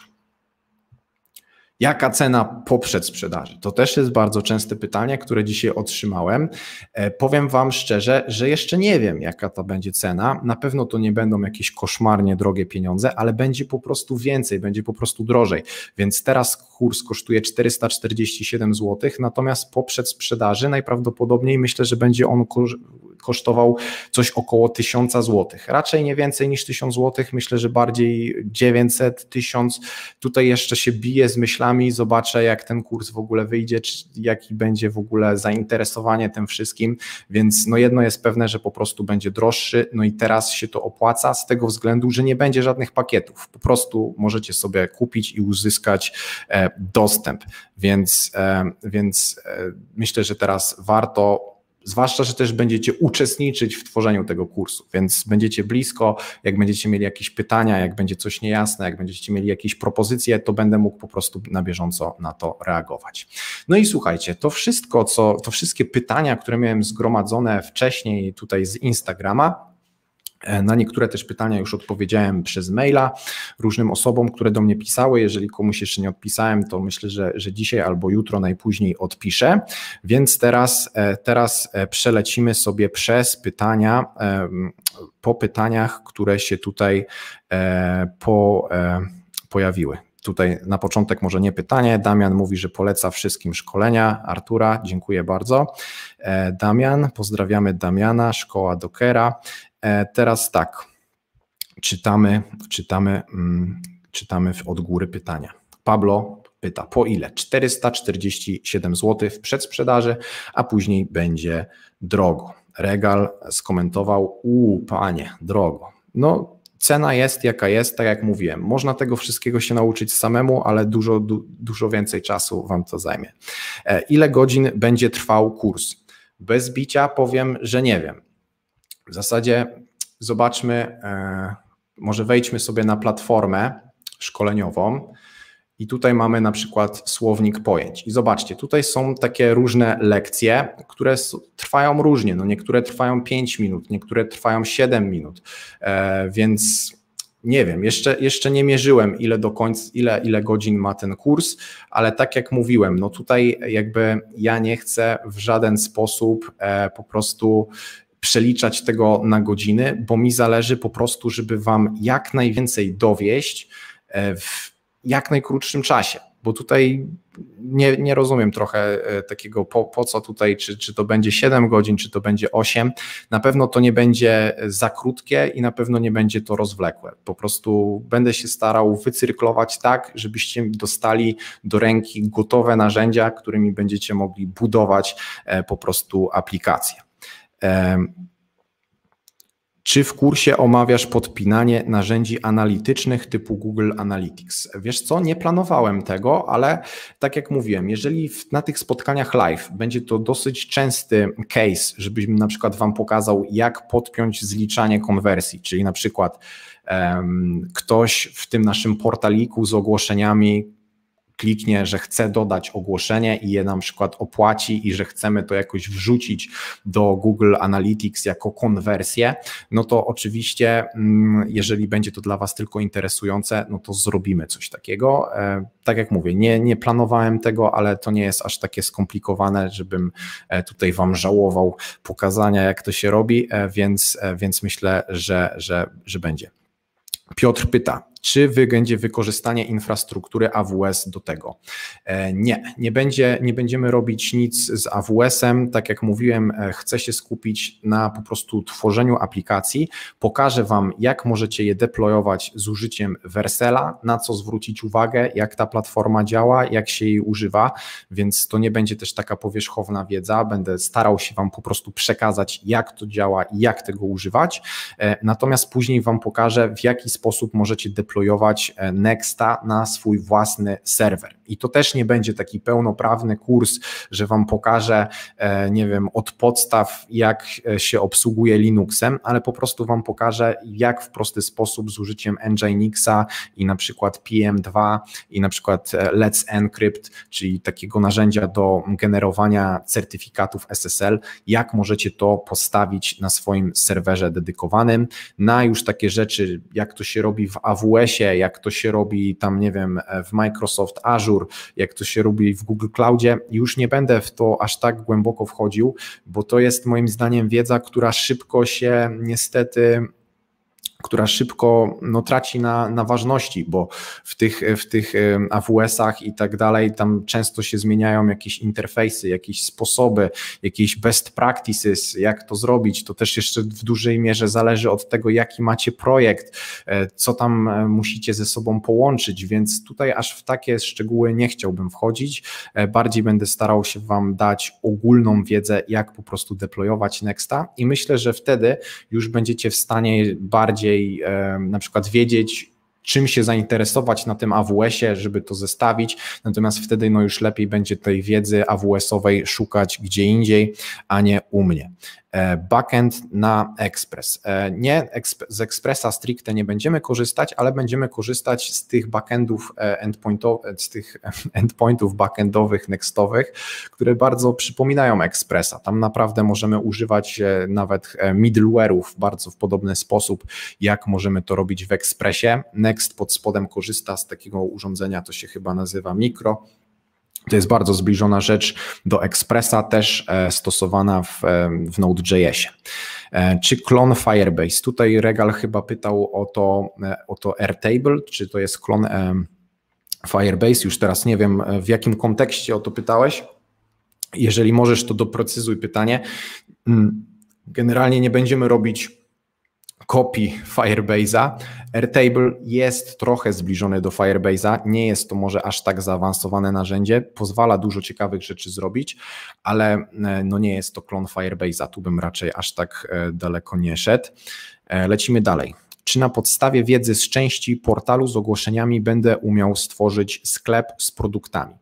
Speaker 1: Jaka cena po przedsprzedaży? To też jest bardzo częste pytanie, które dzisiaj otrzymałem. E, powiem Wam szczerze, że jeszcze nie wiem, jaka to będzie cena. Na pewno to nie będą jakieś koszmarnie drogie pieniądze, ale będzie po prostu więcej, będzie po prostu drożej. Więc teraz kurs kosztuje 447 zł, natomiast po przedsprzedaży najprawdopodobniej myślę, że będzie on kosztował coś około 1000 zł. Raczej nie więcej niż 1000 zł, myślę, że bardziej 900, 1000. Tutaj jeszcze się biję z myślami, zobaczę jak ten kurs w ogóle wyjdzie, czy jaki będzie w ogóle zainteresowanie tym wszystkim, więc no jedno jest pewne, że po prostu będzie droższy, no i teraz się to opłaca z tego względu, że nie będzie żadnych pakietów. Po prostu możecie sobie kupić i uzyskać e, dostęp, więc, e, więc e, myślę, że teraz warto Zwłaszcza, że też będziecie uczestniczyć w tworzeniu tego kursu, więc będziecie blisko, jak będziecie mieli jakieś pytania, jak będzie coś niejasne, jak będziecie mieli jakieś propozycje, to będę mógł po prostu na bieżąco na to reagować. No i słuchajcie, to wszystko, co, to wszystkie pytania, które miałem zgromadzone wcześniej tutaj z Instagrama, E, na niektóre też pytania już odpowiedziałem przez maila różnym osobom, które do mnie pisały. Jeżeli komuś jeszcze nie odpisałem, to myślę, że, że dzisiaj albo jutro najpóźniej odpiszę. Więc teraz, e, teraz e, przelecimy sobie przez pytania, po pytaniach, które się tutaj po, pojawiły tutaj na początek może nie pytanie. Damian mówi, że poleca wszystkim szkolenia. Artura, dziękuję bardzo. Damian, pozdrawiamy Damiana, szkoła Dokera. E, teraz tak, czytamy, czytamy, mm, czytamy od góry pytania. Pablo pyta, po ile? 447 zł w przedsprzedaży, a później będzie drogo. Regal skomentował, u panie, drogo. No, cena jest jaka jest, tak jak mówiłem. Można tego wszystkiego się nauczyć samemu, ale dużo, du, dużo więcej czasu Wam to zajmie. E, ile godzin będzie trwał kurs? Bez bicia powiem, że nie wiem. W zasadzie zobaczmy, e, może wejdźmy sobie na platformę szkoleniową. I tutaj mamy na przykład słownik pojęć. I zobaczcie, tutaj są takie różne lekcje, które trwają różnie. No niektóre trwają 5 minut, niektóre trwają 7 minut. E, więc nie wiem, jeszcze, jeszcze nie mierzyłem, ile do końca, ile, ile godzin ma ten kurs, ale tak jak mówiłem, no tutaj jakby ja nie chcę w żaden sposób e, po prostu przeliczać tego na godziny, bo mi zależy po prostu, żeby Wam jak najwięcej dowieść e, w jak najkrótszym czasie. Bo tutaj nie, nie rozumiem trochę e, takiego po, po co tutaj, czy, czy to będzie 7 godzin, czy to będzie 8. Na pewno to nie będzie e, za krótkie i na pewno nie będzie to rozwlekłe. Po prostu będę się starał wycyrklować tak, żebyście dostali do ręki gotowe narzędzia, którymi będziecie mogli budować po prostu aplikację. Czy w kursie omawiasz podpinanie narzędzi analitycznych typu Google Analytics? Wiesz co, nie planowałem tego, ale tak jak mówiłem, jeżeli na tych spotkaniach live będzie to dosyć częsty case, żebyśmy na przykład Wam pokazał, jak podpiąć zliczanie konwersji, czyli na przykład um, ktoś w tym naszym portaliku z ogłoszeniami kliknie, że chce dodać ogłoszenie i je na przykład opłaci i że chcemy to jakoś wrzucić do Google Analytics jako konwersję, no to oczywiście, mm, jeżeli będzie to dla Was tylko interesujące, no to zrobimy coś takiego. E, tak jak mówię, nie, nie planowałem tego, ale to nie jest aż takie skomplikowane, żebym e, tutaj Wam żałował pokazania, jak to się robi, e, więc, więc myślę, że, że, że będzie. Piotr pyta, czy wy będzie wykorzystanie infrastruktury AWS do tego? E, nie, nie, będzie, nie będziemy robić nic z AWS-em. Tak jak mówiłem, e, chcę się skupić na po prostu tworzeniu aplikacji. Pokażę Wam, jak możecie je deployować z użyciem Versela, na co zwrócić uwagę, jak ta platforma działa, jak się jej używa, więc to nie będzie też taka powierzchowna wiedza. Będę starał się Wam po prostu przekazać, jak to działa i jak tego używać. E, natomiast później Wam pokażę, w jaki sposób możecie deployować deployować e, Nexta na swój własny serwer. I to też nie będzie taki pełnoprawny kurs, że Wam pokażę, e, nie wiem, od podstaw, jak e, się obsługuje Linuxem, ale po prostu Wam pokażę, jak w prosty sposób z użyciem Nginxa i na przykład PM2 i na przykład Let's Encrypt, czyli takiego narzędzia do generowania certyfikatów SSL, jak możecie to postawić na swoim serwerze dedykowanym. Na już takie rzeczy, jak to się robi w AWS, AWS-ie, jak to się robi tam, nie wiem, w Microsoft Azure, jak to się robi w Google Cloudzie. Już nie będę w to aż tak głęboko wchodził, bo to jest moim zdaniem wiedza, która szybko się niestety która szybko no, traci na, na ważności, bo w tych, w tych AWS-ach i tak dalej, tam często się zmieniają jakieś interfejsy, jakieś sposoby, jakieś best practices, jak to zrobić. To też jeszcze w dużej mierze zależy od tego, jaki macie projekt, e, co tam e, musicie ze sobą połączyć, więc tutaj aż w takie szczegóły nie chciałbym wchodzić. E, bardziej będę starał się Wam dać ogólną wiedzę, jak po prostu deployować Nexta i myślę, że wtedy już będziecie w stanie bardziej bardziej na przykład wiedzieć, czym się zainteresować na tym AWS-ie, żeby to zestawić, natomiast wtedy no już lepiej będzie tej wiedzy AWS-owej szukać gdzie indziej, a nie u mnie. E, backend na Express. E, nie z Expressa stricte nie będziemy korzystać, ale będziemy korzystać z tych backendów e, endpointowych, z tych endpointów backendowych, nextowych, które bardzo przypominają Expressa. Tam naprawdę możemy używać nawet middleware'ów bardzo w podobny sposób, jak możemy to robić w Expressie. Next pod spodem korzysta z takiego urządzenia, to się chyba nazywa Micro to jest bardzo zbliżona rzecz do Expressa, też e, stosowana w, e, w Node.jsie. Czy klon Firebase? Tutaj Regal chyba pytał o to, e, o to Airtable, czy to jest klon Firebase. Już teraz nie wiem, w jakim kontekście o to pytałeś. Jeżeli możesz, to doprecyzuj pytanie. Mm, generalnie nie będziemy robić kopii Firebase'a. Airtable jest trochę zbliżone do Firebase'a, nie jest to może aż tak zaawansowane narzędzie, pozwala dużo ciekawych rzeczy zrobić, ale e, no nie jest to klon Firebase'a, tu bym raczej aż tak e, daleko nie szedł. E, lecimy dalej. Czy na podstawie wiedzy z części portalu z ogłoszeniami będę umiał stworzyć sklep z produktami?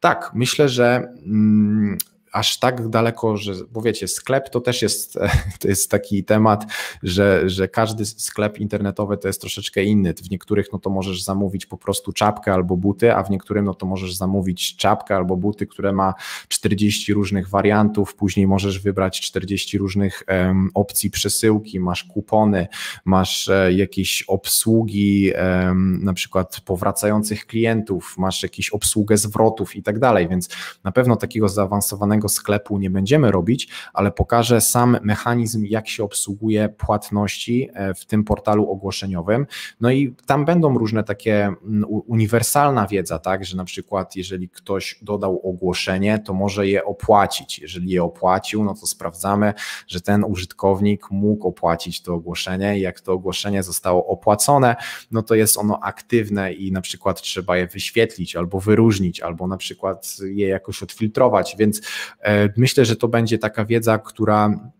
Speaker 1: Tak, myślę, że mm, aż tak daleko, że, bo wiecie, sklep to też jest, to jest taki temat, że, że każdy sklep internetowy to jest troszeczkę inny. W niektórych no to możesz zamówić po prostu czapkę albo buty, a w niektórym no to możesz zamówić czapkę albo buty, które ma 40 różnych wariantów, później możesz wybrać 40 różnych um, opcji przesyłki, masz kupony, masz e, jakieś obsługi um, na przykład powracających klientów, masz jakieś obsługę zwrotów i tak dalej, więc na pewno takiego zaawansowanego sklepu nie będziemy robić, ale pokażę sam mechanizm, jak się obsługuje płatności e, w tym portalu ogłoszeniowym. No i tam będą różne takie mm, uniwersalna wiedza, tak, że na przykład jeżeli ktoś dodał ogłoszenie, to może je opłacić. Jeżeli je opłacił, no to sprawdzamy, że ten użytkownik mógł opłacić to ogłoszenie i jak to ogłoszenie zostało opłacone, no to jest ono aktywne i na przykład trzeba je wyświetlić albo wyróżnić, albo na przykład je jakoś odfiltrować, więc E, myślę, że to będzie taka wiedza, która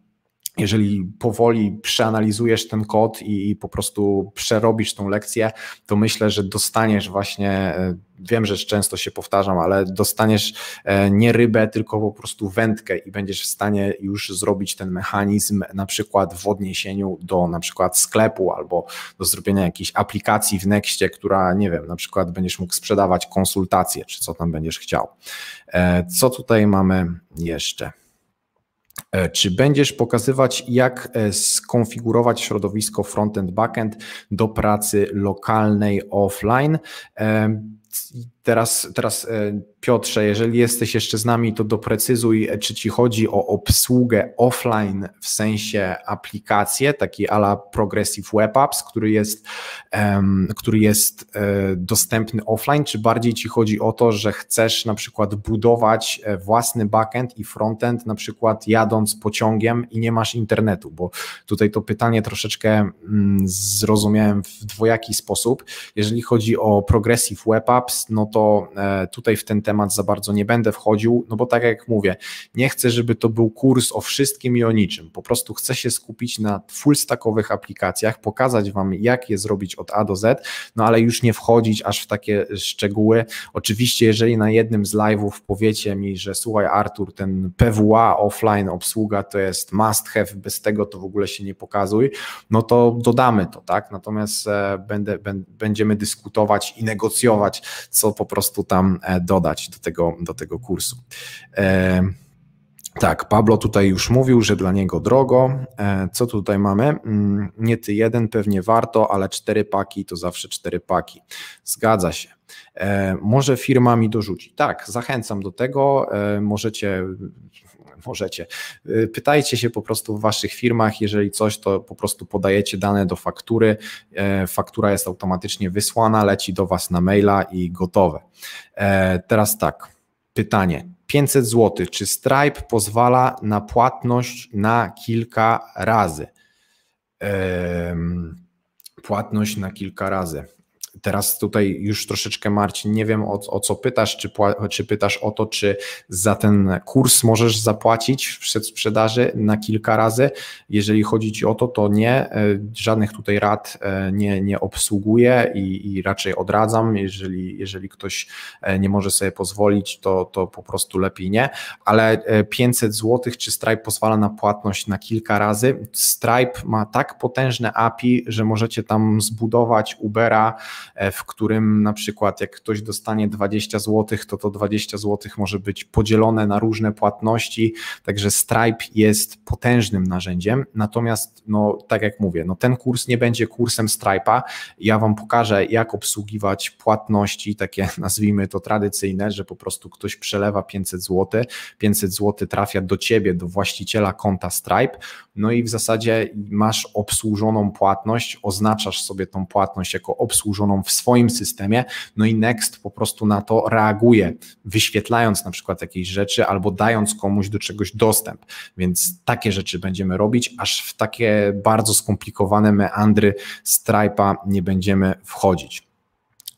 Speaker 1: jeżeli powoli przeanalizujesz ten kod i, po prostu przerobisz tą lekcję, to myślę, że dostaniesz właśnie, e, wiem, że często się powtarzam, ale dostaniesz e, nie rybę, tylko po prostu wędkę i będziesz w stanie już zrobić ten mechanizm na przykład w odniesieniu do na przykład sklepu albo do zrobienia jakiejś aplikacji w Nextie, która, nie wiem, na przykład będziesz mógł sprzedawać konsultacje, czy co tam będziesz chciał. E, co tutaj mamy jeszcze? E, czy będziesz pokazywać, jak e, skonfigurować środowisko frontend, backend do pracy lokalnej offline? E, Teraz, teraz e, Piotrze, jeżeli jesteś jeszcze z nami, to doprecyzuj, e, czy ci chodzi o obsługę offline w sensie aplikacje, taki ala Progressive Web Apps, który jest, um, który jest e, dostępny offline, czy bardziej ci chodzi o to, że chcesz na przykład budować własny backend i frontend, na przykład jadąc pociągiem i nie masz internetu, bo tutaj to pytanie troszeczkę mm, zrozumiałem w dwojaki sposób. Jeżeli chodzi o Progressive Web Apps, no to to e, tutaj w ten temat za bardzo nie będę wchodził, no bo tak jak mówię, nie chcę, żeby to był kurs o wszystkim i o niczym. Po prostu chcę się skupić na full stackowych aplikacjach, pokazać Wam, jak je zrobić od A do Z, no ale już nie wchodzić aż w takie szczegóły. Oczywiście, jeżeli na jednym z live'ów powiecie mi, że słuchaj, Artur, ten PWA offline obsługa to jest must have, bez tego to w ogóle się nie pokazuj, no to dodamy to, tak? Natomiast e, będę, będziemy dyskutować i negocjować, co po prostu tam e, dodać do tego, do tego kursu. E, tak, Pablo tutaj już mówił, że dla niego drogo. E, co tutaj mamy? Mm, nie ty jeden, pewnie warto, ale cztery paki to zawsze cztery paki. Zgadza się. Może firma mi dorzuci. Tak, zachęcam do tego. Możecie możecie. Y, pytajcie się po prostu w waszych firmach, jeżeli coś, to po prostu podajecie dane do faktury, e, faktura jest automatycznie wysłana, leci do was na maila i gotowe. E, teraz tak, pytanie. 500 zł. Czy Stripe pozwala na płatność na kilka razy? Płatność na kilka razy. Teraz tutaj już troszeczkę Marcin, nie wiem o, o co pytasz, czy, czy, pytasz o to, czy za ten kurs możesz zapłacić w przedsprzedaży na kilka razy. Jeżeli chodzi Ci o to, to nie, e, żadnych tutaj rad e, nie, nie obsługuję i, i raczej odradzam. Jeżeli, jeżeli ktoś e, nie może sobie pozwolić, to, to po prostu lepiej nie, ale 500 zł czy Stripe pozwala na płatność na kilka razy. Stripe ma tak potężne API, że możecie tam zbudować Ubera, E, w którym na przykład jak ktoś dostanie 20 zł, to to 20 zł może być podzielone na różne płatności, także Stripe jest potężnym narzędziem, natomiast no tak jak mówię, no ten kurs nie będzie kursem Stripe'a, ja Wam pokażę jak obsługiwać płatności takie nazwijmy to tradycyjne, że po prostu ktoś przelewa 500 zł, 500 zł trafia do Ciebie, do właściciela konta Stripe, no i w zasadzie masz obsłużoną płatność, oznaczasz sobie tą płatność jako obsłużoną w swoim systemie, no i Next po prostu na to reaguje, wyświetlając na przykład jakieś rzeczy albo dając komuś do czegoś dostęp. Więc takie rzeczy będziemy robić, aż w takie bardzo skomplikowane meandry Stripe'a nie będziemy wchodzić.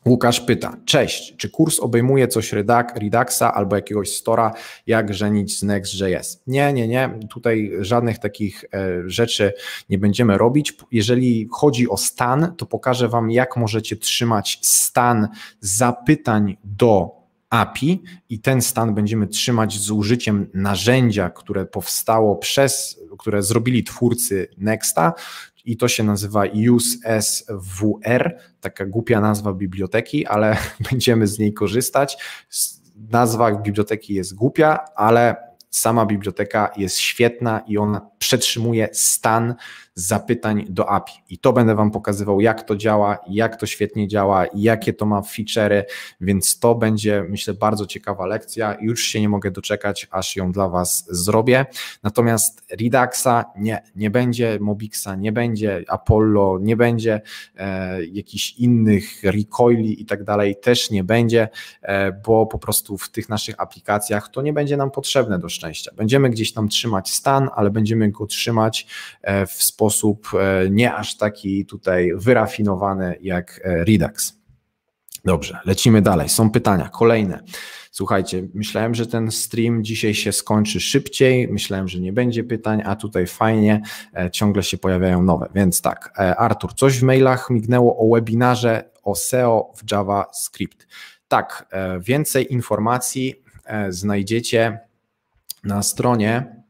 Speaker 1: Łukasz pyta, cześć, czy kurs obejmuje coś Redak, Reduxa albo jakiegoś Stora, jak żenić z Next.js? Nie, nie, nie, tutaj żadnych takich e, rzeczy nie będziemy robić. Jeżeli chodzi o stan, to pokażę Wam, jak możecie trzymać stan zapytań do API i ten stan będziemy trzymać z użyciem narzędzia, które powstało przez, które zrobili twórcy Nexta, i to się nazywa USSWR, taka głupia nazwa biblioteki, ale będziemy z niej korzystać. Nazwa biblioteki jest głupia, ale sama biblioteka jest świetna i ona przetrzymuje stan zapytań do API. I to będę Wam pokazywał, jak to działa, jak to świetnie działa, jakie to ma feature'y, więc to będzie, myślę, bardzo ciekawa lekcja. Już się nie mogę doczekać, aż ją dla Was zrobię. Natomiast Reduxa nie, nie będzie, Mobixa nie będzie, Apollo nie będzie, e, jakichś innych recoili i tak dalej też nie będzie, e, bo po prostu w tych naszych aplikacjach to nie będzie nam potrzebne do szczęścia. Będziemy gdzieś tam trzymać stan, ale będziemy go trzymać e, w sposób sposób e, nie aż taki tutaj wyrafinowany jak e, Redux. Dobrze, lecimy dalej. Są pytania kolejne. Słuchajcie, myślałem, że ten stream dzisiaj się skończy szybciej, myślałem, że nie będzie pytań, a tutaj fajnie, e, ciągle się pojawiają nowe. Więc tak, Artur, coś w mailach mignęło o webinarze o SEO w JavaScript. Tak, więcej informacji znajdziecie na stronie.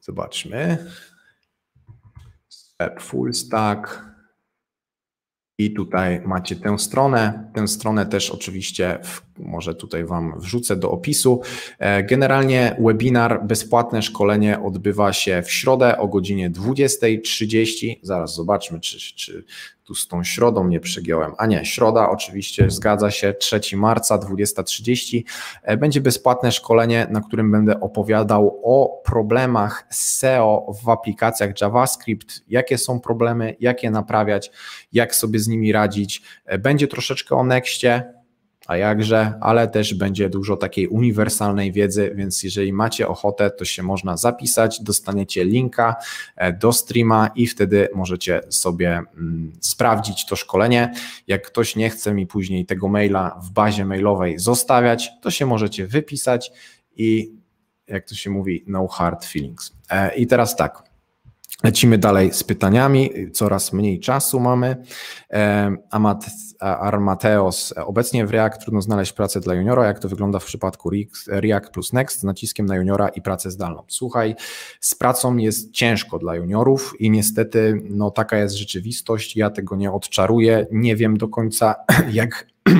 Speaker 1: Zobaczmy full stack. I tutaj macie tę stronę. Tę stronę też oczywiście w może tutaj Wam wrzucę do opisu. E, generalnie webinar, bezpłatne szkolenie odbywa się w środę o godzinie 20.30. Zaraz zobaczmy, czy, czy tu z tą środą nie przegiąłem. A nie, środa oczywiście zgadza się, 3 marca 20.30. E, będzie bezpłatne szkolenie, na którym będę opowiadał o problemach SEO w aplikacjach JavaScript, jakie są problemy, jak je naprawiać, jak sobie z nimi radzić. E, będzie troszeczkę o Nextie, a jakże, ale też będzie dużo takiej uniwersalnej wiedzy, więc jeżeli macie ochotę, to się można zapisać, dostaniecie linka e, do streama i wtedy możecie sobie mm, sprawdzić to szkolenie. Jak ktoś nie chce mi później tego maila w bazie mailowej zostawiać, to się możecie wypisać i jak to się mówi, no hard feelings. E, I teraz tak, Lecimy dalej z pytaniami, coraz mniej czasu mamy. E, Amat, Armateos, e, obecnie w React trudno znaleźć pracę dla juniora, jak to wygląda w przypadku e, React plus Next z naciskiem na juniora i pracę zdalną. Słuchaj, z pracą jest ciężko dla juniorów i niestety no, taka jest rzeczywistość, ja tego nie odczaruję, nie wiem do końca jak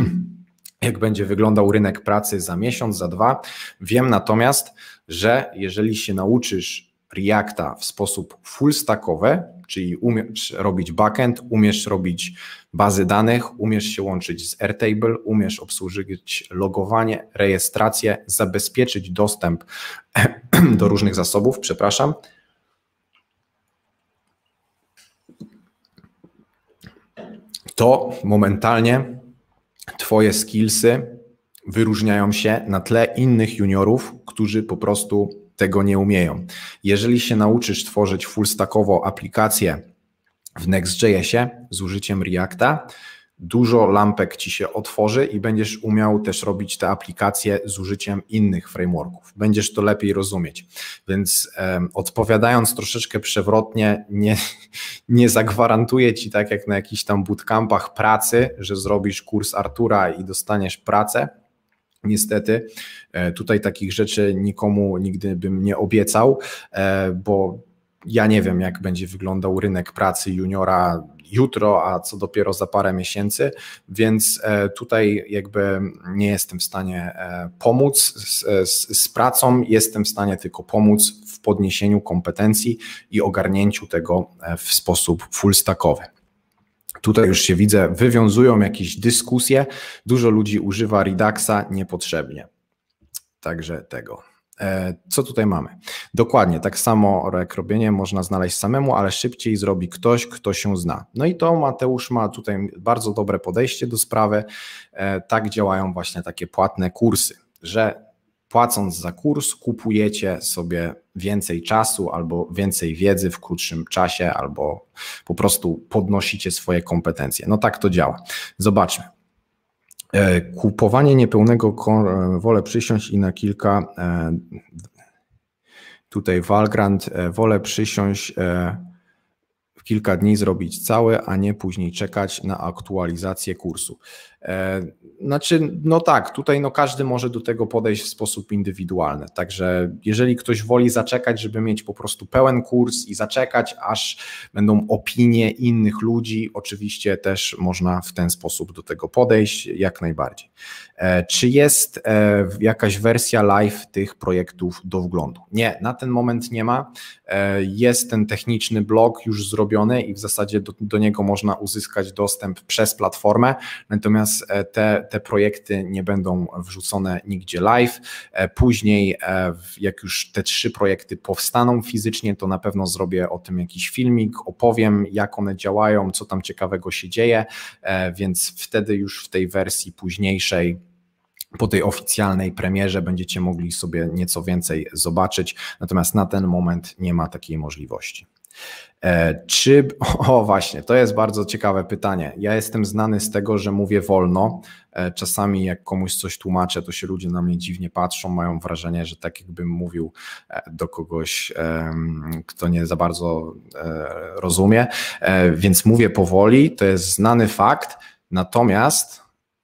Speaker 1: jak będzie wyglądał rynek pracy za miesiąc, za dwa. Wiem natomiast, że jeżeli się nauczysz Reacta w sposób full stackowy, czyli umiesz robić backend, umiesz robić bazy danych, umiesz się łączyć z Airtable, umiesz obsłużyć logowanie, rejestrację, zabezpieczyć dostęp do różnych zasobów, przepraszam. To momentalnie Twoje skillsy wyróżniają się na tle innych juniorów, którzy po prostu tego nie umieją. Jeżeli się nauczysz tworzyć fullstackowo aplikacje w Next.jsie z użyciem Reacta, dużo lampek ci się otworzy i będziesz umiał też robić te aplikacje z użyciem innych frameworków. Będziesz to lepiej rozumieć. Więc um, odpowiadając troszeczkę przewrotnie, nie, nie zagwarantuję ci tak jak na jakichś tam bootcampach pracy, że zrobisz kurs Artura i dostaniesz pracę Niestety, e, tutaj takich rzeczy nikomu nigdy bym nie obiecał, e, bo ja nie wiem, jak będzie wyglądał rynek pracy juniora jutro, a co dopiero za parę miesięcy, więc e, tutaj jakby nie jestem w stanie pomóc z, z, z, pracą, jestem w stanie tylko pomóc w podniesieniu kompetencji i ogarnięciu tego w sposób full stackowy tutaj już się widzę, wywiązują jakieś dyskusje. Dużo ludzi używa Reduxa niepotrzebnie. Także tego. E, co tutaj mamy? Dokładnie, tak samo rekrobienie można znaleźć samemu, ale szybciej zrobi ktoś, kto się zna. No i to Mateusz ma tutaj bardzo dobre podejście do sprawy. E, tak działają właśnie takie płatne kursy, że płacąc za kurs, kupujecie sobie więcej czasu albo więcej wiedzy w krótszym czasie, albo po prostu podnosicie swoje kompetencje. No tak to działa. Zobaczmy. E, kupowanie niepełnego e, wolę przysiąść i na kilka. E, tutaj Walgrand, wolę przysiąść kilka dni zrobić całe, a nie później czekać na aktualizację kursu. E, znaczy, no tak, tutaj no każdy może do tego podejść w sposób indywidualny. Także jeżeli ktoś woli zaczekać, żeby mieć po prostu pełen kurs i zaczekać, aż będą opinie innych ludzi, oczywiście też można w ten sposób do tego podejść, jak najbardziej. E, czy jest e, jakaś wersja live tych projektów do wglądu? Nie, na ten moment nie ma. E, jest ten techniczny blog już zrobiony i w zasadzie do, do niego można uzyskać dostęp przez platformę, natomiast te, te projekty nie będą wrzucone nigdzie live. Później, jak już te trzy projekty powstaną fizycznie, to na pewno zrobię o tym jakiś filmik, opowiem, jak one działają, co tam ciekawego się dzieje, więc wtedy już w tej wersji późniejszej po tej oficjalnej premierze będziecie mogli sobie nieco więcej zobaczyć, natomiast na ten moment nie ma takiej możliwości. E, czy, o właśnie, to jest bardzo ciekawe pytanie. Ja jestem znany z tego, że mówię wolno. E, czasami, jak komuś coś tłumaczę, to się ludzie na mnie dziwnie patrzą, mają wrażenie, że tak jakbym mówił e, do kogoś, kto nie za bardzo rozumie. Więc mówię powoli, to jest znany fakt. Natomiast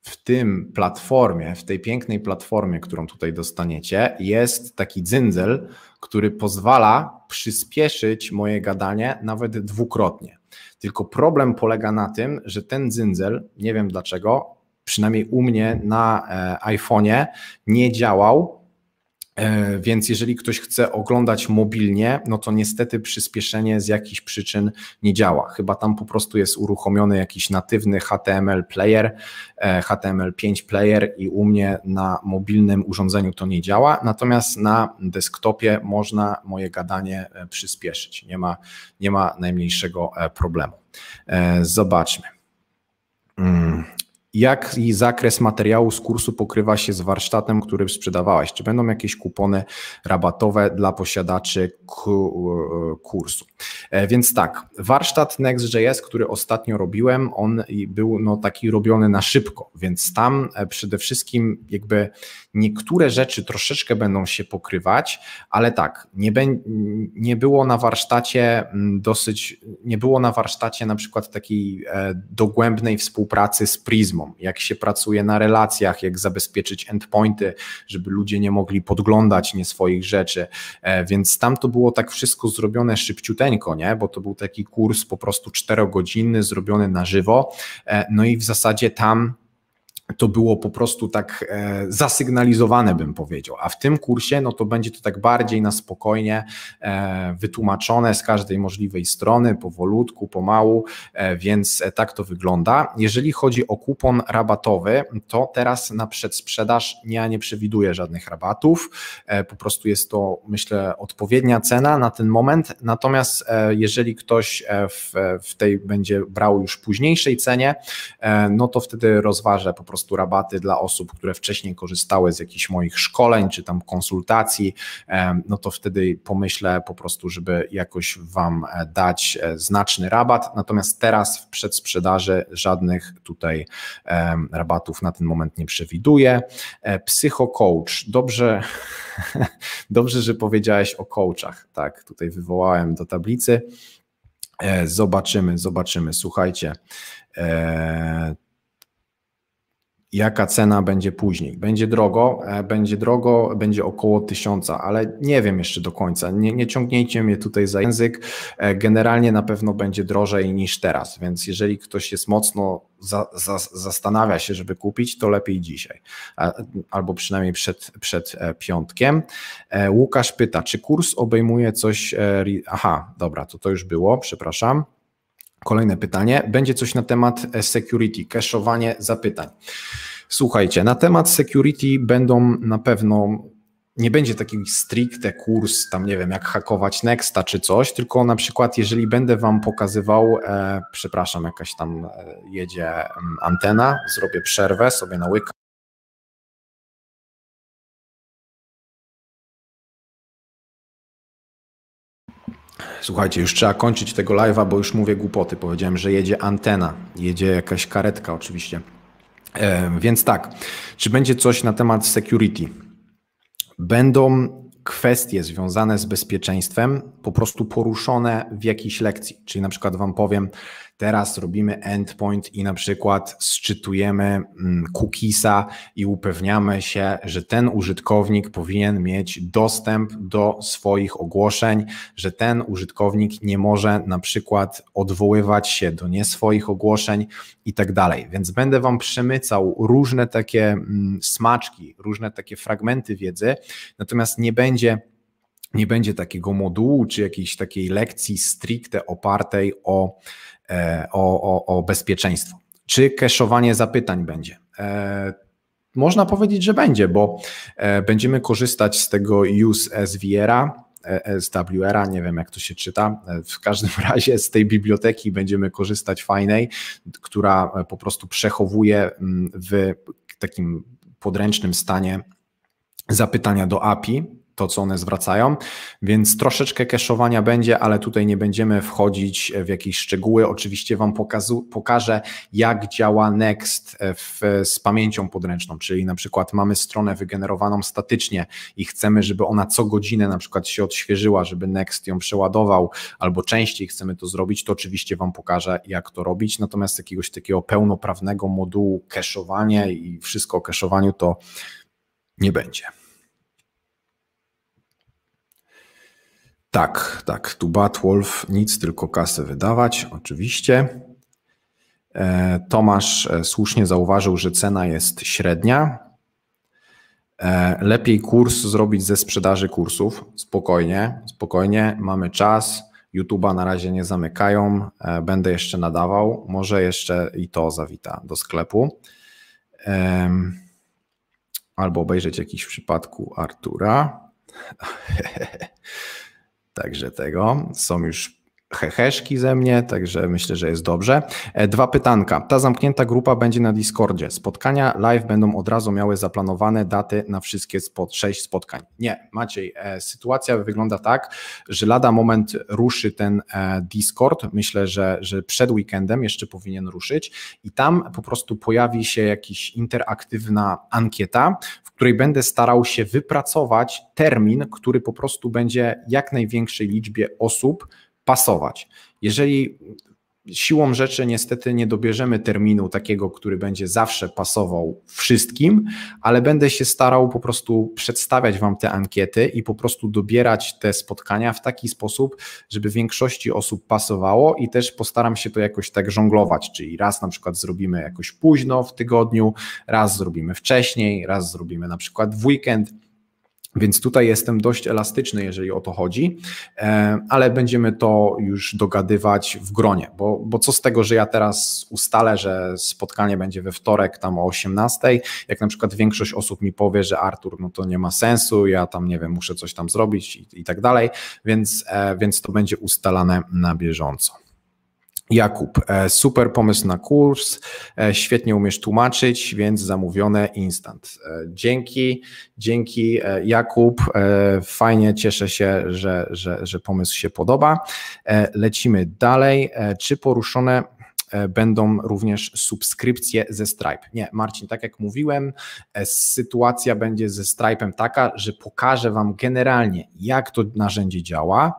Speaker 1: w tym platformie, w tej pięknej platformie, którą tutaj dostaniecie, jest taki dzyndzel, który pozwala przyspieszyć moje gadanie nawet dwukrotnie. Tylko problem polega na tym, że ten dzyndzel, nie wiem dlaczego, przynajmniej u mnie na e, iPhone'ie nie działał E, więc jeżeli ktoś chce oglądać mobilnie, no to niestety przyspieszenie z jakichś przyczyn nie działa. Chyba tam po prostu jest uruchomiony jakiś natywny HTML player, e, HTML5 player i u mnie na mobilnym urządzeniu to nie działa. Natomiast na desktopie można moje gadanie e, przyspieszyć. Nie ma, nie ma najmniejszego problemu. Zobaczmy. Mm. Jaki zakres materiału z kursu pokrywa się z warsztatem, który sprzedawałeś? Czy będą jakieś kupony rabatowe dla posiadaczy e, kursu? E, więc tak, warsztat Next.js, który ostatnio robiłem, on był no, taki robiony na szybko, więc tam e, przede wszystkim jakby Niektóre rzeczy troszeczkę będą się pokrywać, ale tak, nie, be, nie było na warsztacie mm, dosyć, nie było na warsztacie na przykład takiej e, dogłębnej współpracy z Prismą, jak się pracuje na relacjach, jak zabezpieczyć endpointy, żeby ludzie nie mogli podglądać nie swoich rzeczy, e, więc tam to było tak wszystko zrobione szybciuteńko, nie? bo to był taki kurs po prostu czterogodzinny, zrobiony na żywo, e, no i w zasadzie tam to było po prostu tak e, zasygnalizowane, bym powiedział. A w tym kursie, no to będzie to tak bardziej na spokojnie e, wytłumaczone z każdej możliwej strony, powolutku, pomału, e, więc e, tak to wygląda. Jeżeli chodzi o kupon rabatowy, to teraz na przedsprzedaż ja nie przewiduję żadnych rabatów. E, po prostu jest to, myślę, odpowiednia cena na ten moment. Natomiast e, jeżeli ktoś w, w tej będzie brał już późniejszej cenie, no to wtedy rozważę po prostu prostu rabaty dla osób, które wcześniej korzystały z jakichś moich szkoleń czy tam konsultacji, no to wtedy pomyślę po prostu, żeby jakoś Wam e, dać e, znaczny rabat. Natomiast teraz w przedsprzedaży żadnych tutaj rabatów na ten moment nie przewiduję. E, psychocoach, dobrze, dobrze, że powiedziałeś o coachach, tak, tutaj wywołałem do tablicy. Zobaczymy, zobaczymy. Słuchajcie, jaka cena będzie później. Będzie drogo, e, będzie drogo, będzie około tysiąca, ale nie wiem jeszcze do końca. Nie, nie ciągnijcie mnie tutaj za język. E, generalnie na pewno będzie drożej niż teraz, więc jeżeli ktoś jest mocno za, za, zastanawia się, żeby kupić, to lepiej dzisiaj, albo przynajmniej przed, przed e, piątkiem. Łukasz pyta, czy kurs obejmuje coś... Aha, dobra, to to już było, przepraszam. Kolejne pytanie. Będzie coś na temat e, security, cache'owanie zapytań. Słuchajcie, na temat security będą na pewno nie będzie taki stricte kurs, tam nie wiem, jak hakować Nexta czy coś, tylko na przykład, jeżeli będę Wam pokazywał, e, przepraszam, jakaś tam e, jedzie mm, antena, zrobię przerwę sobie na łyka. Słuchajcie, już trzeba kończyć tego live'a, bo już mówię głupoty. Powiedziałem, że jedzie antena, jedzie jakaś karetka oczywiście. E, więc tak, czy będzie coś na temat security? Będą kwestie związane z bezpieczeństwem po prostu poruszone w jakiejś lekcji. Czyli na przykład Wam powiem, Teraz robimy endpoint i na przykład sczytujemy mm, cookiesa i upewniamy się, że ten użytkownik powinien mieć dostęp do swoich ogłoszeń, że ten użytkownik nie może na przykład odwoływać się do nie swoich ogłoszeń i tak dalej. Więc będę Wam przemycał różne takie mm, smaczki, różne takie fragmenty wiedzy, natomiast nie będzie nie będzie takiego modułu czy jakiejś takiej lekcji stricte opartej o E, o, o, o bezpieczeństwo. Czy keszowanie zapytań będzie? E, można powiedzieć, że będzie, bo e, będziemy korzystać z tego use SVR-a, SWR-a, nie wiem jak to się czyta. W każdym razie z tej biblioteki będziemy korzystać fajnej, która po prostu przechowuje mm, w takim podręcznym stanie zapytania do API to, co one zwracają, więc troszeczkę keszowania będzie, ale tutaj nie będziemy wchodzić w jakieś szczegóły. Oczywiście Wam pokazu, pokażę, jak działa Next e, w, z pamięcią podręczną, czyli na przykład mamy stronę wygenerowaną statycznie i chcemy, żeby ona co godzinę na przykład się odświeżyła, żeby Next ją przeładował, albo częściej chcemy to zrobić, to oczywiście Wam pokażę, jak to robić. Natomiast jakiegoś takiego pełnoprawnego modułu keszowania i wszystko o keszowaniu to nie będzie. Tak, tak. Tu Batwolf, nic, tylko kasę wydawać, oczywiście. E, Tomasz e, słusznie zauważył, że cena jest średnia. E, lepiej kurs zrobić ze sprzedaży kursów. Spokojnie, spokojnie, mamy czas. YouTube'a na razie nie zamykają. Będę jeszcze nadawał. Może jeszcze i to zawita do sklepu. Albo obejrzeć jakiś w przypadku Artura. Także tego są już heheszki ze mnie, także myślę, że jest dobrze. E, dwa pytanka. Ta zamknięta grupa będzie na Discordzie. Spotkania live będą od razu miały zaplanowane daty na wszystkie spod, sześć spotkań. Nie, Maciej, e, sytuacja wygląda tak, że lada moment ruszy ten e, Discord. Myślę, że, że przed weekendem jeszcze powinien ruszyć i tam po prostu pojawi się jakaś interaktywna ankieta, w której będę starał się wypracować termin, który po prostu będzie jak największej liczbie osób pasować. Jeżeli siłą rzeczy niestety nie dobierzemy terminu takiego, który będzie zawsze pasował wszystkim, ale będę się starał po prostu przedstawiać Wam te ankiety i po prostu dobierać te spotkania w taki sposób, żeby większości osób pasowało i też postaram się to jakoś tak żonglować, czyli raz na przykład zrobimy jakoś późno w tygodniu, raz zrobimy wcześniej, raz zrobimy na przykład w weekend więc tutaj jestem dość elastyczny, jeżeli o to chodzi, e, ale będziemy to już dogadywać w gronie, bo, bo co z tego, że ja teraz ustalę, że spotkanie będzie we wtorek tam o 18, jak na przykład większość osób mi powie, że Artur, no to nie ma sensu, ja tam nie wiem, muszę coś tam zrobić i, i tak dalej, więc, e, więc to będzie ustalane na bieżąco. Jakub, e, super pomysł na kurs, e, świetnie umiesz tłumaczyć, więc zamówione instant. E, dzięki, dzięki Jakub, fajnie, cieszę się, że, że, że pomysł się podoba. Lecimy dalej. Czy poruszone będą również subskrypcje ze Stripe. Nie, Marcin, tak jak mówiłem, sytuacja będzie ze Stripe'em taka, że pokażę Wam generalnie, jak to narzędzie działa,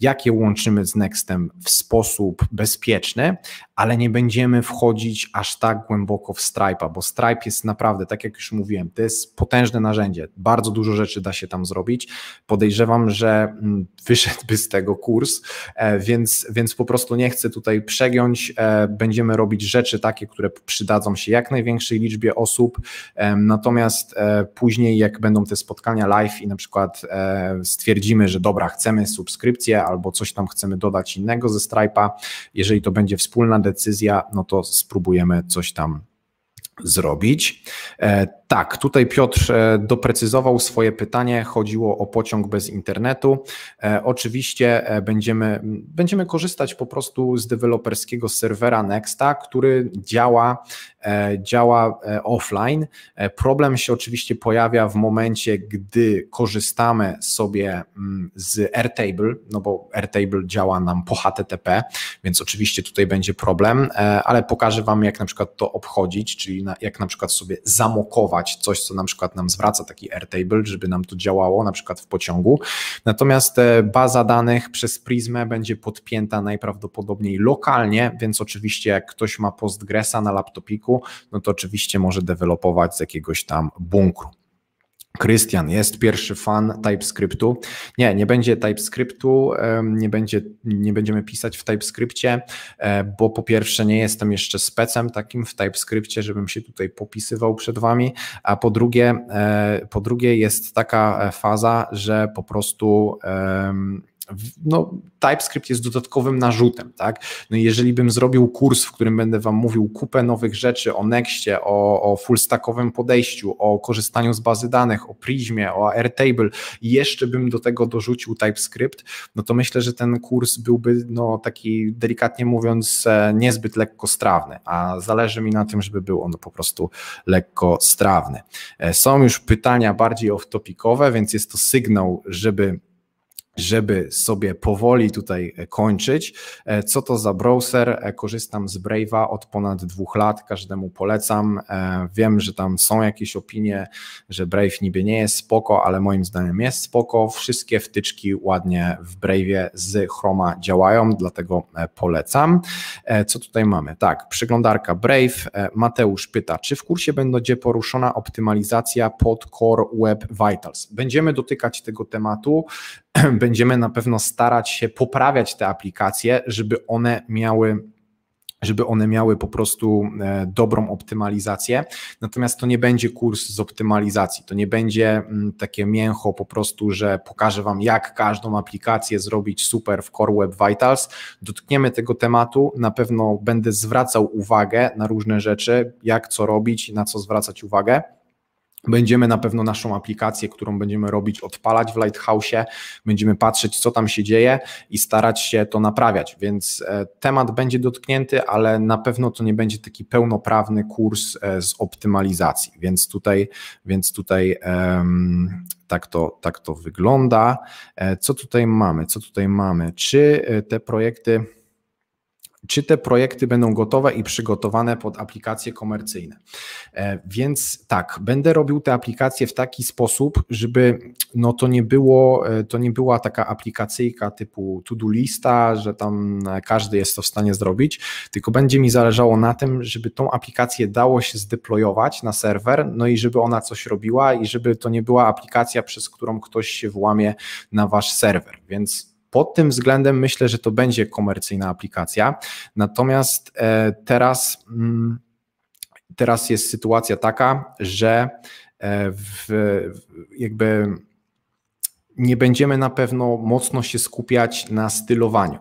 Speaker 1: jak je łączymy z Nextem w sposób bezpieczny, ale nie będziemy wchodzić aż tak głęboko w Stripe'a, bo Stripe jest naprawdę, tak jak już mówiłem, to jest potężne narzędzie. Bardzo dużo rzeczy da się tam zrobić. Podejrzewam, że mm, wyszedłby z tego kurs, e, więc, więc po prostu nie chcę tutaj przegiąć. E, będziemy robić rzeczy takie, które przydadzą się jak największej liczbie osób. E, natomiast później, jak będą te spotkania live i na przykład stwierdzimy, że dobra, chcemy subskrypcję albo coś tam chcemy dodać innego ze Stripe'a, jeżeli to będzie wspólna decyzja, no to spróbujemy coś tam zrobić. E, tak, tutaj Piotr e, doprecyzował swoje pytanie. Chodziło o pociąg bez internetu. E, oczywiście będziemy, będziemy korzystać po prostu z deweloperskiego serwera Nexta, który działa, działa offline. Problem się oczywiście pojawia w momencie, gdy korzystamy sobie mm, z Airtable, no bo Airtable działa nam po HTTP, więc oczywiście tutaj będzie problem, ale pokażę Wam, jak na przykład to obchodzić, czyli na, jak na przykład sobie zamokować coś, co na przykład nam zwraca taki Airtable, żeby nam to działało na przykład w pociągu. Natomiast e, baza danych przez Prismę będzie podpięta najprawdopodobniej lokalnie, więc oczywiście jak ktoś ma Postgresa na laptopiku, no to oczywiście może dewelopować z jakiegoś tam bunkru. Krystian jest pierwszy fan TypeScriptu. Nie, nie będzie TypeScriptu, nie, będzie, nie będziemy pisać w TypeScriptie, e, bo po pierwsze nie jestem jeszcze specem takim w TypeScriptie, żebym się tutaj popisywał przed wami, a po drugie, e, po drugie jest taka faza, że po prostu no, TypeScript jest dodatkowym narzutem, tak? No i jeżeli bym zrobił kurs, w którym będę Wam mówił kupę nowych rzeczy o Nextie, o, o fullstackowym podejściu, o korzystaniu z bazy danych, o Prismie, o Airtable i jeszcze bym do tego dorzucił TypeScript, no to myślę, że ten kurs byłby no, taki delikatnie mówiąc e, niezbyt lekkostrawny, a zależy mi na tym, żeby był on po prostu lekkostrawny. E, są już pytania bardziej off-topicowe, więc jest to sygnał, żeby żeby sobie powoli tutaj e, kończyć. E, co to za browser? E, korzystam z Brave'a od ponad dwóch lat, każdemu polecam. Wiem, że tam są jakieś opinie, że Brave niby nie jest spoko, ale moim zdaniem jest spoko. Wszystkie wtyczki ładnie w Brave'ie z Chroma działają, dlatego polecam. Co tutaj mamy? Tak, przeglądarka Brave. Mateusz pyta, czy w kursie będzie poruszona optymalizacja pod Core Web Vitals? Będziemy dotykać tego tematu. będziemy na pewno starać się poprawiać te aplikacje, żeby one miały żeby one miały po prostu e, dobrą optymalizację. Natomiast to nie będzie kurs z optymalizacji, to nie będzie mm, takie mięcho po prostu, że pokażę Wam, jak każdą aplikację zrobić super w Core Web Vitals. Dotkniemy tego tematu, na pewno będę zwracał uwagę na różne rzeczy, jak co robić, na co zwracać uwagę Będziemy na pewno naszą aplikację, którą będziemy robić, odpalać w Lighthouse'ie, będziemy patrzeć, co tam się dzieje i starać się to naprawiać. Więc e, temat będzie dotknięty, ale na pewno to nie będzie taki pełnoprawny kurs e, z optymalizacji. Więc tutaj, więc tutaj um, tak, to, tak to wygląda. E, co tutaj mamy? Co tutaj mamy? Czy te projekty czy te projekty będą gotowe i przygotowane pod aplikacje komercyjne. E, więc tak, będę robił te aplikacje w taki sposób, żeby no to nie było, e, to nie była taka aplikacyjka typu to-do lista, że tam e, każdy jest to w stanie zrobić, tylko będzie mi zależało na tym, żeby tą aplikację dało się zdeployować na serwer, no i żeby ona coś robiła i żeby to nie była aplikacja, przez którą ktoś się włamie na wasz serwer. Więc pod tym względem myślę, że to będzie komercyjna aplikacja. Natomiast e, teraz, mm, teraz jest sytuacja taka, że e, w, jakby nie będziemy na pewno mocno się skupiać na stylowaniu.